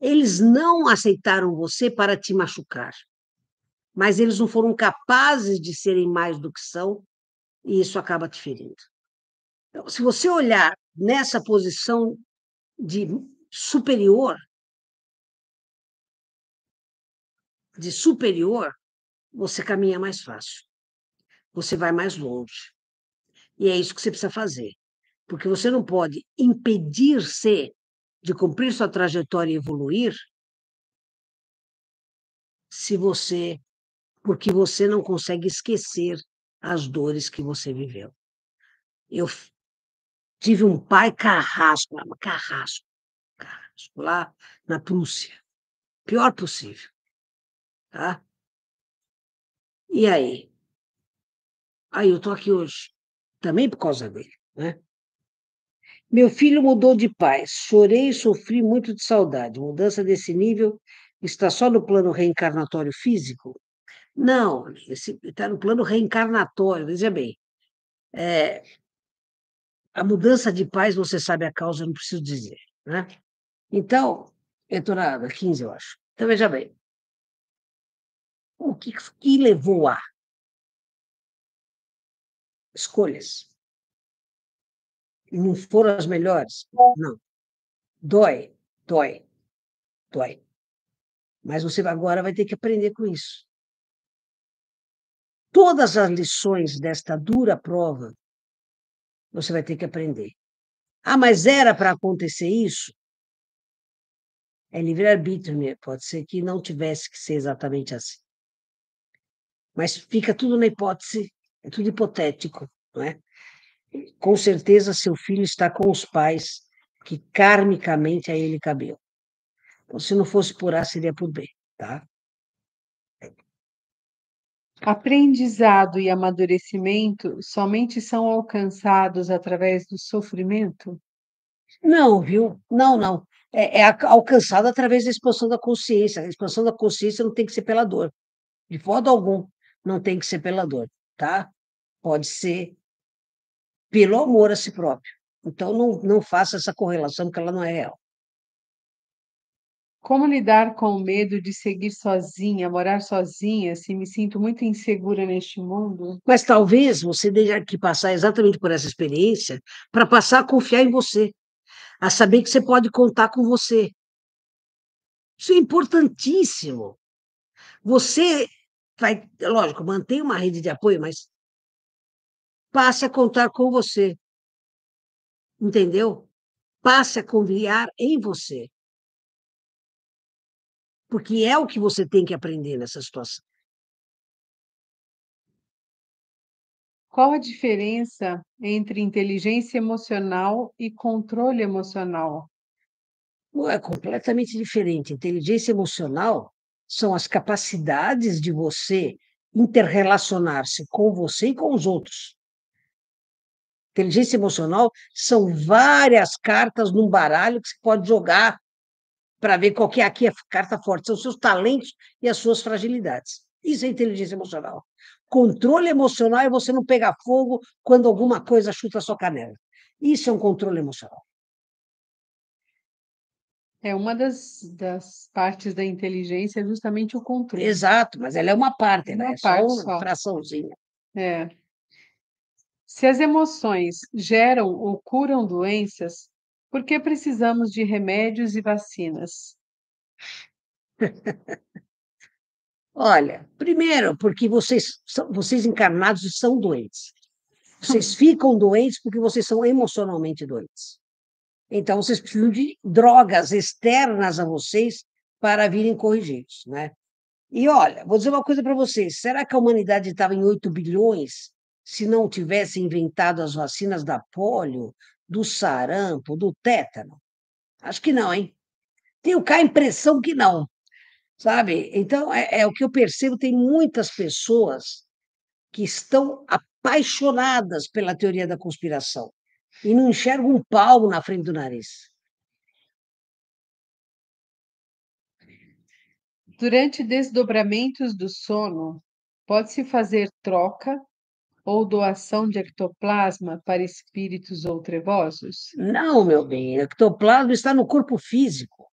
Eles não aceitaram você para te machucar, mas eles não foram capazes de serem mais do que são, e isso acaba te ferindo. Então, se você olhar nessa posição de superior, de superior, você caminha mais fácil. Você vai mais longe. E é isso que você precisa fazer. Porque você não pode impedir-se de cumprir sua trajetória e evoluir se você porque você não consegue esquecer as dores que você viveu. Eu Tive um pai carrasco, carrasco, carrasco, lá na Prússia. Pior possível. Tá? E aí? Aí eu estou aqui hoje, também por causa dele. Né? Meu filho mudou de pai. Chorei e sofri muito de saudade. Mudança desse nível está só no plano reencarnatório físico? Não, está no plano reencarnatório, veja bem. É, a mudança de paz, você sabe a causa, eu não preciso dizer. Né? Então, entrou na 15, eu acho. Então, veja bem. O que, que levou a escolhas? Não foram as melhores? Não. Dói, dói, dói. Mas você agora vai ter que aprender com isso. Todas as lições desta dura prova você vai ter que aprender. Ah, mas era para acontecer isso? É livre-arbítrio, pode ser que não tivesse que ser exatamente assim. Mas fica tudo na hipótese, é tudo hipotético, não é? Com certeza seu filho está com os pais que karmicamente a ele cabeu. Então, se não fosse por A, seria por B, tá?
Aprendizado e amadurecimento somente são alcançados através do sofrimento?
Não, viu? Não, não. É, é alcançado através da expansão da consciência. A expansão da consciência não tem que ser pela dor. De modo algum, não tem que ser pela dor, tá? Pode ser pelo amor a si próprio. Então,
não, não faça essa correlação, porque ela não é real. Como lidar com o medo de seguir sozinha, morar sozinha, se me sinto muito insegura neste mundo?
Mas talvez você tenha que passar exatamente por essa experiência para passar a confiar em você, a saber que você pode contar com você. Isso é importantíssimo. Você vai, é lógico, mantém uma rede de apoio, mas passe a contar com você. Entendeu? Passe a confiar em você porque é o que você tem que aprender nessa situação.
Qual a diferença entre inteligência emocional e controle emocional?
É completamente diferente. Inteligência emocional são as capacidades de você interrelacionar-se com você e com os outros. Inteligência emocional são várias cartas num baralho que você pode jogar para ver qual que é aqui a carta forte, são seus talentos e as suas fragilidades. Isso é inteligência emocional. Controle emocional é você não pegar fogo quando alguma coisa chuta a sua canela. Isso é um controle emocional.
É uma das, das partes da inteligência é justamente o controle. Exato, mas ela é uma parte, né? Uma é só uma
fraçãozinha.
É. Se as emoções geram ou curam doenças, por que precisamos de remédios e vacinas?
Olha, primeiro, porque vocês, vocês encarnados são doentes. Vocês ficam doentes porque vocês são emocionalmente doentes. Então, vocês precisam de drogas externas a vocês para virem corrigidos, né? E olha, vou dizer uma coisa para vocês: será que a humanidade estava em 8 bilhões se não tivesse inventado as vacinas da polio, do sarampo, do tétano? Acho que não, hein? Tenho cá a impressão que não, sabe? Então, é, é o que eu percebo: tem muitas pessoas que estão apaixonadas pela teoria da conspiração e não enxergam um
palmo na frente do nariz. Durante desdobramentos do sono, pode-se fazer troca ou doação de ectoplasma para espíritos ou trevosos? Não, meu bem, ectoplasma está no corpo físico.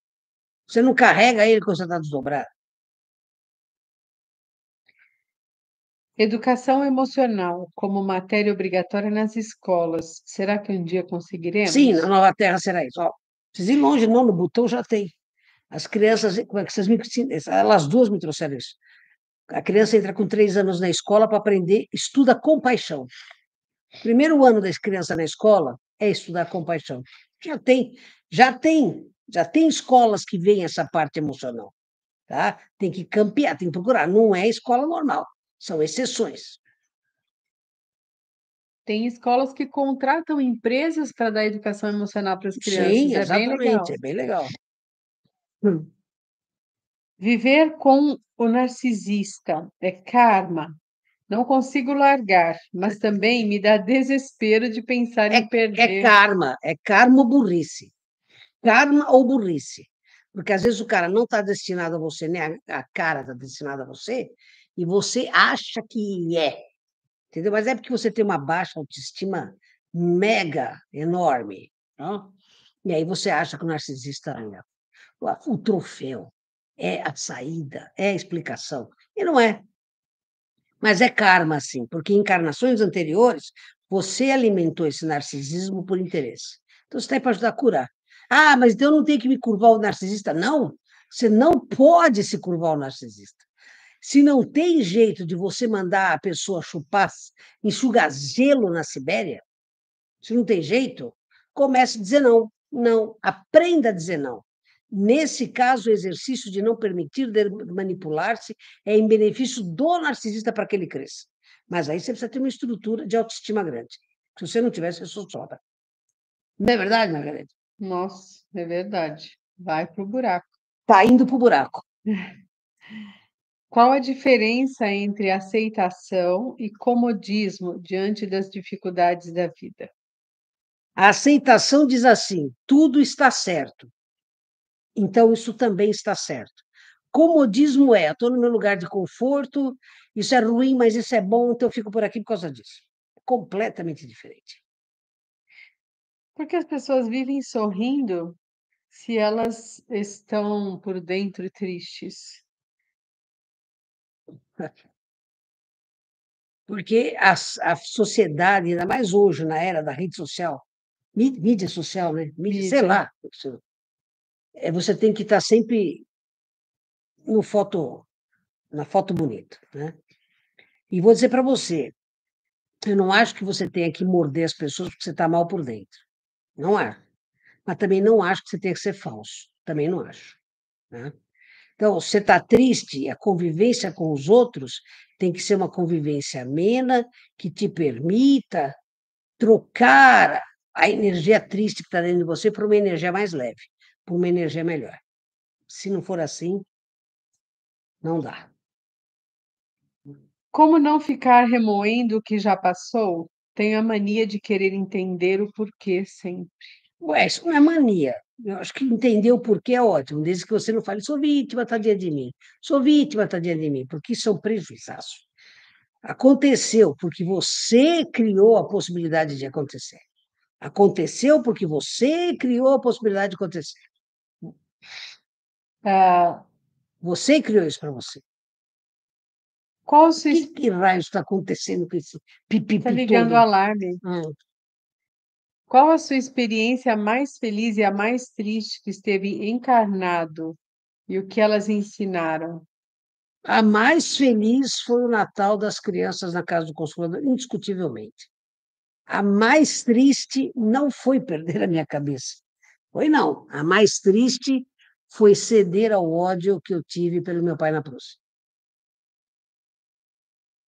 Você não carrega ele quando você está desdobrado. Educação emocional como matéria obrigatória nas escolas. Será que um dia conseguiremos? Sim, na
Nova Terra será isso. Ó, vocês ir longe, não, no Botão já tem. As crianças, como é que vocês me, elas duas me trouxeram isso. A criança entra com três anos na escola para aprender, estuda com paixão. O primeiro ano da criança na escola é estudar com paixão. Já tem, já tem, já tem escolas que veem essa parte emocional, tá? Tem que campear, tem que procurar. Não é escola normal, são exceções.
Tem escolas que contratam empresas para dar educação emocional para as crianças. Sim, é exatamente, bem é bem legal. Hum. Viver com o narcisista é karma. Não consigo largar, mas também me dá desespero de pensar é, em perder. É karma,
é karma ou burrice. Karma ou burrice. Porque às vezes o cara não está destinado a você, nem a, cara está destinada a você, e você acha que é. Entendeu? Mas é porque você tem uma baixa autoestima mega enorme. Não? E aí você acha que o narcisista é o troféu é a saída, é a explicação. E não é. Mas é karma, sim, porque em encarnações anteriores você alimentou esse narcisismo por interesse. Então você está aí para ajudar a curar. Ah, mas então eu não tenho que me curvar ao narcisista. Não, você não pode se curvar ao narcisista. Se não tem jeito de você mandar a pessoa chupar, enxugar gelo na Sibéria, se não tem jeito, comece a dizer não. Não, aprenda a dizer não. Nesse caso, o exercício de não permitir manipular-se é em benefício do narcisista para que ele cresça. Mas aí você precisa ter uma estrutura de autoestima grande. Se você não tivesse você só sobra. Não é
verdade, Margarida? Nossa, é verdade. Vai para o buraco. Está indo para o buraco. Qual a diferença entre aceitação e comodismo diante das dificuldades da vida?
A aceitação diz assim: tudo está certo, então, isso também está certo. Comodismo é, estou no meu lugar de conforto, isso é ruim, mas isso é bom, então eu fico por
aqui por causa disso. É completamente diferente. Porque as pessoas vivem sorrindo se elas estão por dentro tristes?
Porque a, a sociedade, ainda mais hoje, na era da rede social, mídia social, né? Mídia, mídia. sei lá, é, você tem que estar tá sempre no foto, na foto bonita, né? E vou dizer para você, eu não acho que você tenha que morder as pessoas porque você está mal por dentro. Não é. Mas também não acho que você tenha que ser falso. Também não acho. Né? Então, você está triste, a convivência com os outros tem que ser uma convivência amena, que te permita trocar a energia triste que está dentro de você por uma energia mais leve por uma energia melhor. Se não for assim, não dá.
Como não ficar remoendo o que já passou? Tenho a mania de querer entender o porquê sempre. Ué, isso não é mania. Eu acho que entender o porquê é ótimo, desde que você não fale, sou vítima, está
diante de mim, sou vítima, está diante de mim, porque isso é um prejuízo. Aconteceu porque você criou a possibilidade de acontecer. Aconteceu porque você criou a possibilidade de acontecer. Ah, você criou isso para você. Qual o que, que raio está acontecendo com esse pipi? Está ligando o
alarme. Hum. Qual a sua experiência mais feliz e a mais triste que esteve encarnado e o que elas ensinaram? A mais feliz foi o Natal das crianças na Casa do
Consolador, indiscutivelmente. A mais triste não foi perder a minha cabeça. Foi não. A mais triste foi ceder ao ódio que eu tive pelo meu pai na Prússia.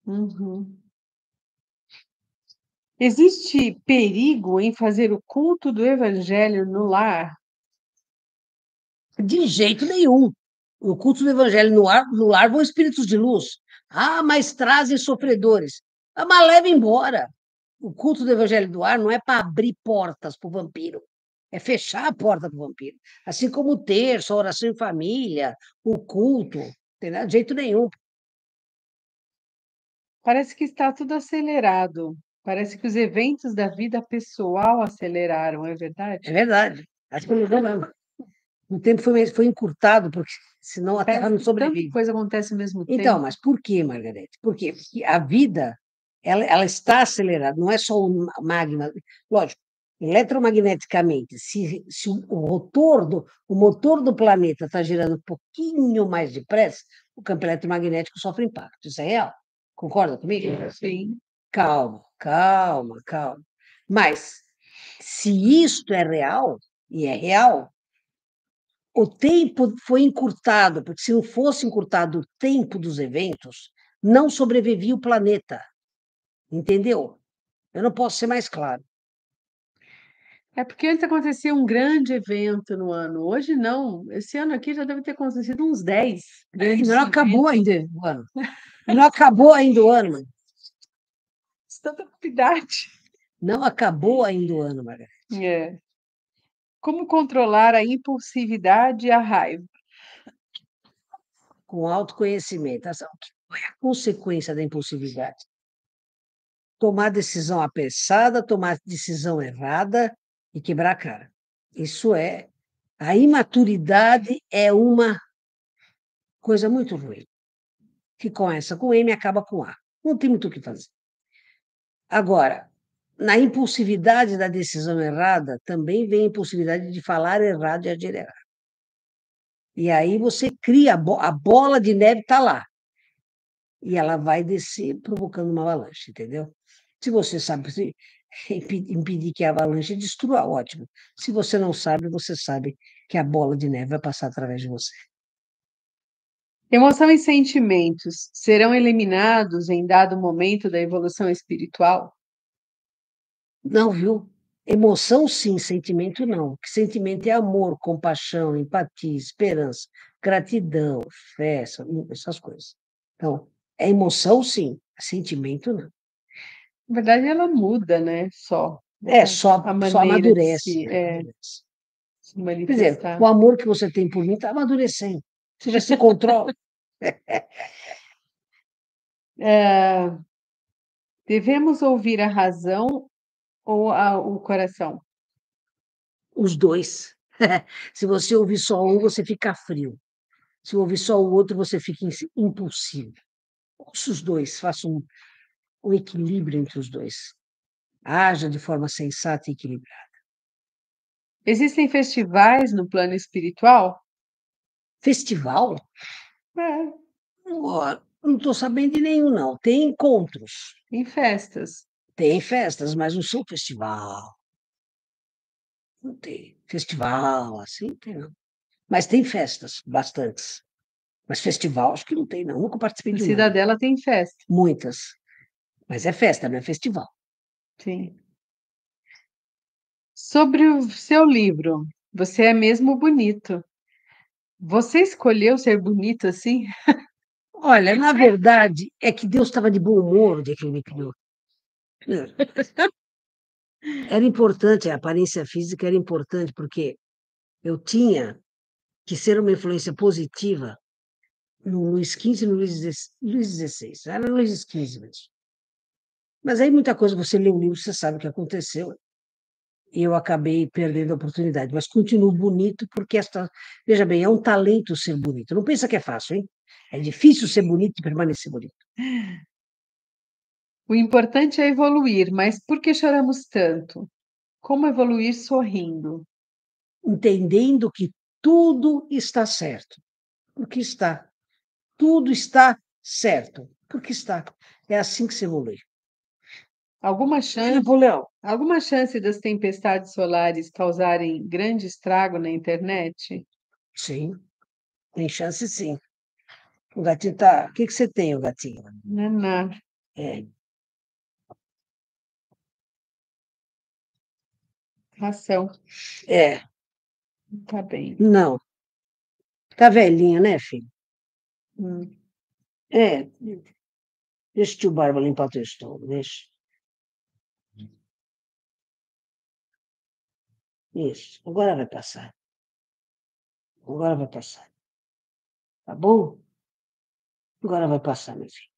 Uhum. Existe perigo em fazer o culto do evangelho no lar? De jeito nenhum. O
culto do evangelho no, ar, no lar vão espíritos de luz. Ah, mas trazem sofredores. Ah, mas leva embora. O culto do evangelho do ar não é para abrir portas para o vampiro. É fechar a porta do vampiro. Assim como o terço, a oração em família, o culto. Não
tem nada de jeito nenhum. Parece que está tudo acelerado. Parece que os eventos da vida pessoal aceleraram, é verdade?
É verdade. Acho que mudou mesmo. O tempo foi, foi encurtado, porque senão a Terra não sobrevive. Tanta coisa acontece ao mesmo então, tempo. Então, mas por quê, Margarete? Por quê? Porque a vida ela, ela está acelerada, não é só o magma. Lógico, eletromagneticamente, se, se o rotor do o motor do planeta está girando um pouquinho mais depressa, o campo eletromagnético sofre impacto. Isso é real. Concorda comigo? Sim. Calma, calma, calma. Mas se isto é real, e é real, o tempo foi encurtado, porque se não fosse encurtado o tempo dos eventos, não sobrevivia o planeta.
Entendeu? Eu não posso ser mais claro. É porque antes acontecia um grande evento no ano. Hoje não. Esse ano aqui já deve ter acontecido uns 10. É, grandes. não acabou ainda o ano.
Não acabou ainda o ano, mano.
Tanta é novidade.
Não acabou ainda o ano, Maria.
É. Como controlar a impulsividade e a raiva?
Com autoconhecimento. O a consequência da impulsividade? Tomar decisão apressada, tomar decisão errada, e quebrar a cara. Isso é. A imaturidade é uma coisa muito ruim. Que começa com M e acaba com A. Não tem muito o que fazer. Agora, na impulsividade da decisão errada, também vem a impulsividade de falar errado e errado E aí você cria, a, bola de neve está lá. E ela vai descer, provocando uma avalanche, entendeu? Se você sabe, impedir que a avalanche destrua, ótimo. Se você não sabe, você sabe que a bola de neve vai passar através de você.
Emoção e sentimentos serão eliminados em dado momento da evolução espiritual?
Não, viu? Emoção sim, sentimento não. Que sentimento é amor, compaixão, empatia, esperança, gratidão, fé, essas coisas. Então, é emoção sim, sentimento não.
Na verdade, ela muda, né? Só. É, só, a amadurece. é, Quer dizer, o amor
que você tem por mim está amadurecendo. Você já se controla.
é, devemos ouvir a razão ou a, o coração? Os dois. se você ouvir só um, você fica frio. Se ouvir
só o outro, você fica impulsivo. Ouça os dois, faça um, o equilíbrio entre os dois. Haja de forma sensata e equilibrada.
Existem festivais no plano espiritual? Festival? É. Não estou sabendo de nenhum, não. Tem encontros. Tem
festas. Tem festas, mas não são festival. Não tem festival, assim, tem não. Mas tem festas, bastantes. Mas festival acho que não tem, não. Nunca participei de Cidadela tem festa. Muitas. Mas é
festa, não é festival. Sim. Sobre o seu livro, você é mesmo bonito. Você escolheu ser bonito assim? Olha, na verdade, é que Deus estava de bom humor de é que me criou.
Era importante, a aparência física era importante, porque eu tinha que ser uma influência positiva no Luiz XV e no Luiz XVI. Era Luiz XV mesmo. Mas aí muita coisa, você lê o livro, você sabe o que aconteceu. E eu acabei perdendo a oportunidade. Mas continuo bonito, porque esta. Veja bem, é um talento ser bonito. Não pensa que é
fácil, hein? É
difícil ser bonito e permanecer bonito.
O importante é evoluir, mas por que choramos tanto? Como evoluir sorrindo? Entendendo que tudo está certo. Porque está. Tudo está certo. Porque está. É assim que se evolui. Alguma chance, Napoleão. Tipo, alguma chance das tempestades solares causarem grande estrago na internet? Sim, tem chance sim.
O gatinho tá. O que, que você tem, o gatinho?
Não é É. Ração. É.
tá bem. Não. Tá velhinha, né, filho? Hum. É. Deixa o tio Barba limpar teu estômago, deixa. Isso. Agora vai passar. Agora vai passar. Tá bom? Agora vai passar, meu filho.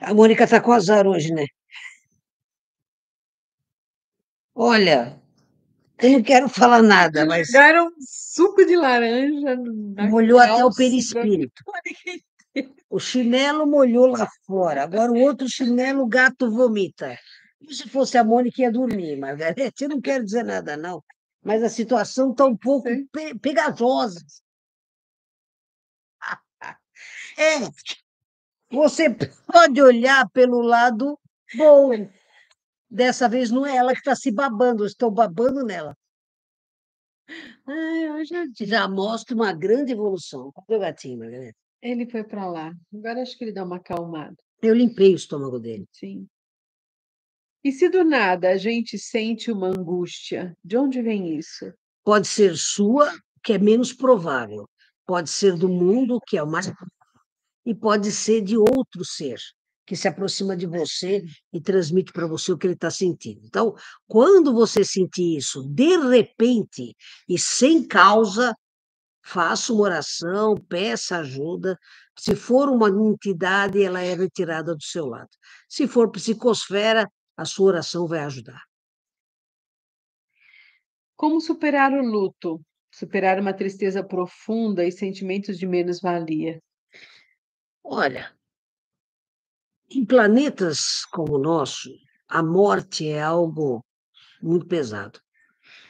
A Mônica tá com azar hoje, né? Olha, eu não quero falar nada, mas. Deram suco de laranja. Molhou calça, até o né? perispírito. O chinelo molhou lá fora, agora o outro chinelo, o gato vomita. E se fosse a Mônica, ia dormir, Margarete. Eu não quero dizer nada, não. Mas a situação está um pouco pe pegajosa. É, você pode olhar pelo lado bom. Dessa vez não é ela que está se babando, eu estou babando nela.
Ai, eu já, já
mostra uma grande evolução. Cadê é o gatinho, Margareta? Ele foi para
lá. Agora acho que ele dá uma acalmada. Eu limpei o estômago dele. Sim. E se do nada a gente sente uma angústia, de onde vem isso? Pode ser
sua, que é menos provável. Pode ser do mundo, que é o mais provável. E pode ser de outro ser, que se aproxima de é. você e transmite para você o que ele está sentindo. Então, quando você sentir isso de repente e sem causa, faça uma oração, peça ajuda. Se for uma entidade, ela é retirada do seu lado. Se for psicosfera, a sua oração vai ajudar.
Como superar o luto? Superar uma tristeza profunda e sentimentos de menos-valia?
Olha, em planetas como o nosso, a morte é algo muito pesado,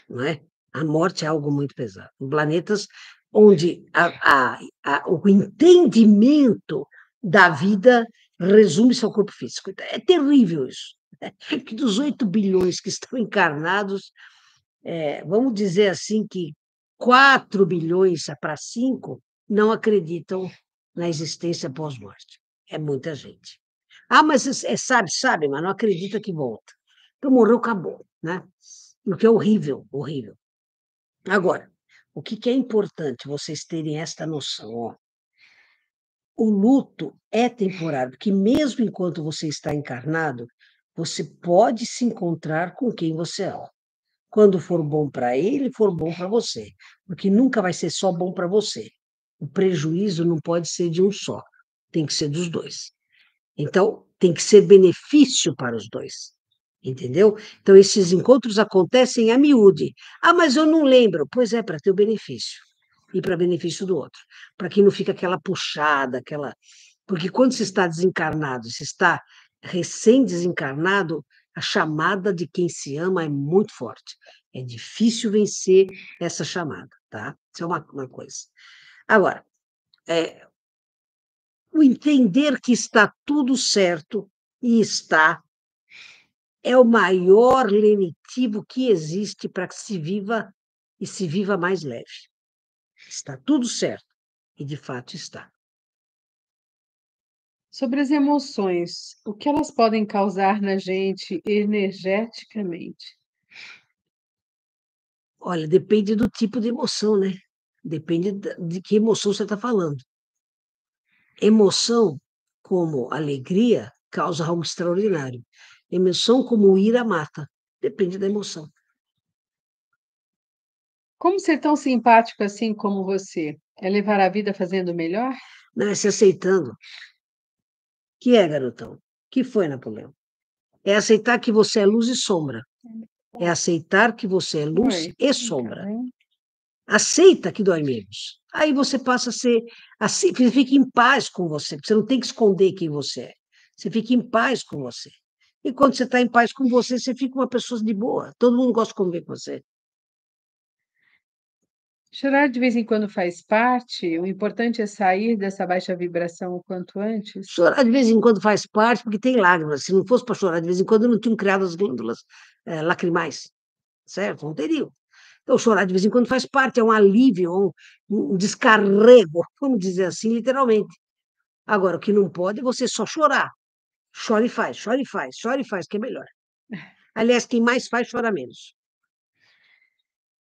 não é? A morte é algo muito pesado. Em planetas onde a, a, a, o entendimento da vida resume-se ao corpo físico. É terrível isso. Né? Que dos 8 bilhões que estão encarnados, é, vamos dizer assim que 4 bilhões para 5 não acreditam na existência pós-morte. É muita gente. Ah, mas é, é, sabe, sabe, mas não acredita que volta. Então morreu, acabou, né? O que é horrível, horrível. Agora, o que, que é importante vocês terem esta noção? Ó. O luto é temporário, que mesmo enquanto você está encarnado, você pode se encontrar com quem você é, Quando for bom para ele, for bom para você, porque nunca vai ser só bom para você. O prejuízo não pode ser de um só, tem que ser dos dois. Então, tem que ser benefício para os dois entendeu? Então, esses uhum. encontros acontecem a miúde. Ah, mas eu não lembro. Pois é, para teu benefício e para benefício do outro, para que não fique aquela puxada, aquela. Porque quando se está desencarnado, se está recém-desencarnado, a chamada de quem se ama é muito forte. É difícil vencer essa chamada, tá? Isso é uma, uma coisa. Agora, é, o entender que está tudo certo e está é o maior lenitivo que existe para que se viva e se viva mais leve. Está tudo certo, e de fato está.
Sobre as emoções, o que elas podem causar na gente energeticamente?
Olha, depende do tipo de emoção, né? Depende de que emoção você está falando. Emoção como alegria causa algo extraordinário. Emoção como ira mata. Depende da emoção.
Como ser tão simpático assim como você? É levar a vida fazendo melhor?
Não, é se aceitando. Que é, garotão? Que foi, Napoleão? É aceitar que você é luz e sombra. É aceitar que você é luz foi. e sombra. Aceita que dói menos. Aí você passa a ser. Assim, fica em paz com você. Você não tem que esconder quem você é. Você fica em paz com você. E quando você está em paz com
você, você fica uma pessoa de boa. Todo mundo gosta de conviver com você. Chorar de vez em quando faz parte, o importante é sair dessa baixa vibração o quanto antes. Chorar de vez em quando faz parte, porque tem lágrimas. Se não fosse para chorar de vez em quando, não tinham criado
as glândulas é, lacrimais, certo? Não teria. Então, chorar de vez em quando faz parte, é um alívio, é um, um descarrego, vamos dizer assim, literalmente. Agora, o que não pode é você só chorar. Chora e faz, chora e faz, chora e faz, que é melhor. Aliás, quem mais faz, chora menos.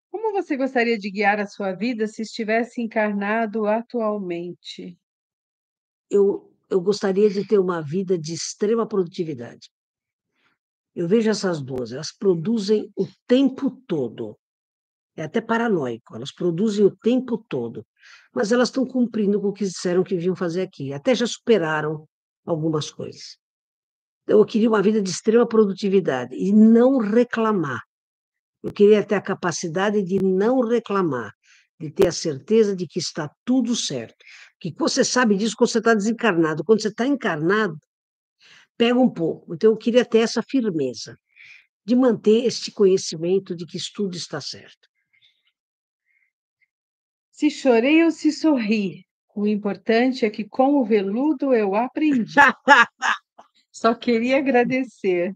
Como você gostaria de guiar a sua vida se estivesse encarnado atualmente? Eu, eu gostaria de ter uma vida de extrema produtividade. Eu
vejo essas duas, elas produzem o tempo todo. É até paranoico, elas produzem o tempo todo. Mas elas estão cumprindo com o que disseram que vinham fazer aqui. Até já superaram algumas coisas eu queria uma vida de extrema produtividade e não reclamar. Eu queria ter a capacidade de não reclamar, de ter a certeza de que está tudo certo. Que você sabe disso quando você está desencarnado. Quando você está encarnado, pega um pouco. Então, eu queria ter essa firmeza
de manter este conhecimento de que tudo está certo. Se chorei ou se sorri, o importante é que com o veludo eu aprendi. Só queria agradecer.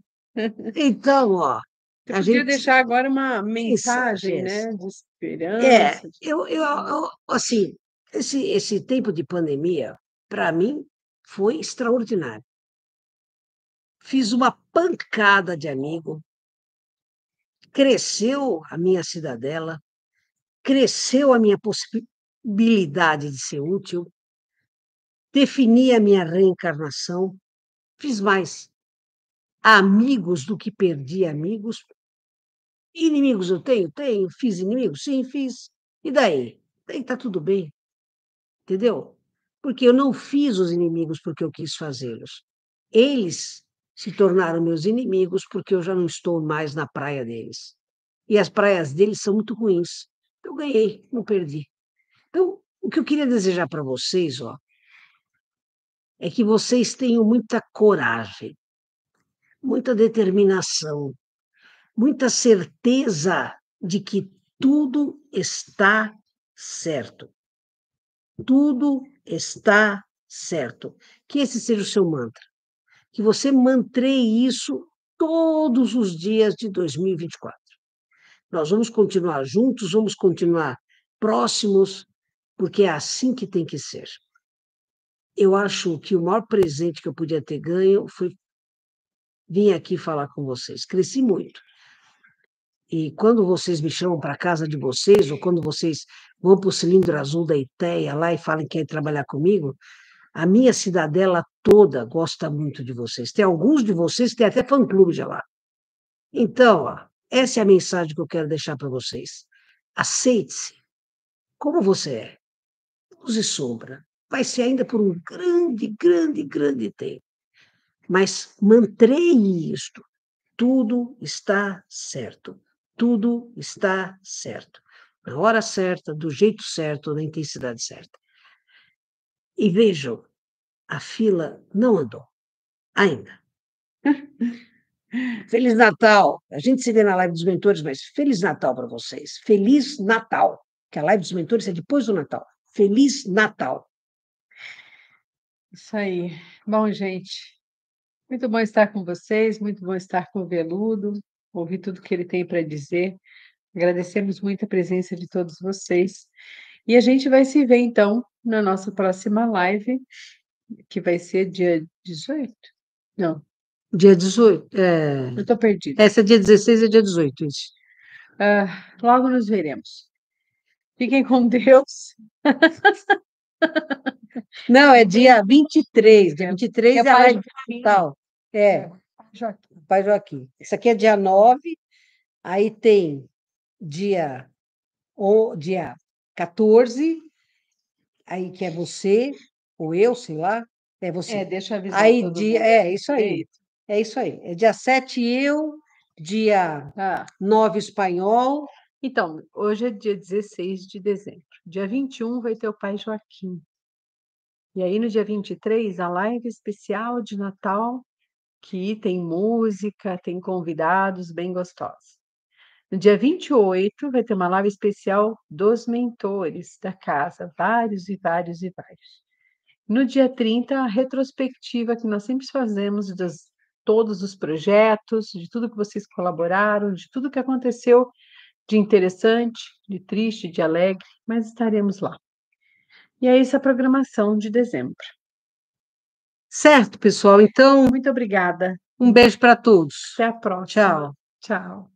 Então, ó. a podia gente... deixar agora uma mensagem, né, Isso, né? De é, esperança.
É, Eu, eu, eu, assim, esse, esse tempo de pandemia, para mim, foi extraordinário. Fiz uma pancada de amigo, cresceu a minha cidadela, cresceu a minha possibilidade de ser útil, defini a minha reencarnação, Fiz mais amigos do que perdi amigos. Inimigos eu tenho? Tenho. Fiz inimigos? Sim, fiz. E daí? Daí tá tudo bem. Entendeu? Porque eu não fiz os inimigos porque eu quis fazê-los. Eles se tornaram meus inimigos porque eu já não estou mais na praia deles. E as praias deles são muito ruins. Eu ganhei, não perdi. Então, o que eu queria desejar para vocês, ó, é que vocês tenham muita coragem, muita determinação, muita certeza de que tudo está certo. Tudo está certo. Que esse seja o seu mantra. Que você mantreie isso todos os dias de 2024. Nós vamos continuar juntos, vamos continuar próximos, porque é assim que tem que ser eu acho que o maior presente que eu podia ter ganho foi vir aqui falar com vocês. Cresci muito. E quando vocês me chamam para a casa de vocês, ou quando vocês vão para o cilindro azul da Iteia lá e falam que querem trabalhar comigo, a minha cidadela toda gosta muito de vocês. Tem alguns de vocês que tem até fã-clube já lá. Então, ó, essa é a mensagem que eu quero deixar para vocês. Aceite-se como você é. Use sombra vai ser ainda por um grande, grande, grande tempo. Mas mantém isto. Tudo está certo. Tudo está certo. Na hora certa, do jeito certo, na intensidade certa. E vejam, a fila não andou. Ainda. Feliz Natal! A gente se vê na live dos mentores, mas Feliz Natal para vocês. Feliz Natal! Que a live dos mentores é depois do Natal. Feliz Natal!
Isso aí. Bom, gente, muito bom estar com vocês, muito bom estar com o Veludo, ouvir tudo que ele tem para dizer. Agradecemos muito a presença de todos vocês. E a gente vai se ver, então, na nossa próxima live, que vai ser dia 18? Não. Dia 18. É... Eu estou perdida. Essa é dia 16 e é dia 18, isso. Uh, logo nos veremos. Fiquem com Deus. Não, é dia 23. Dia 23 é, é a Live Natal. É. é Joaquim. Pai Joaquim. Isso
aqui é dia 9, aí tem dia, o, dia 14, aí que é você, ou eu, sei lá, é você. É, deixa eu avisar. Aí, dia, mundo. é, é isso aí. É, é isso aí. É dia 7 eu,
dia ah. Tá. 9 espanhol, então, hoje é dia 16 de dezembro. Dia 21 vai ter o pai Joaquim. E aí, no dia 23, a live especial de Natal, que tem música, tem convidados bem gostosos. No dia 28, vai ter uma live especial dos mentores da casa, vários e vários e vários. No dia 30, a retrospectiva que nós sempre fazemos das todos os projetos, de tudo que vocês colaboraram, de tudo que aconteceu de interessante, de triste, de alegre, mas estaremos lá. E é essa a programação de dezembro. Certo, pessoal. Então, muito obrigada. Um beijo para todos. Até a próxima. Tchau. Tchau.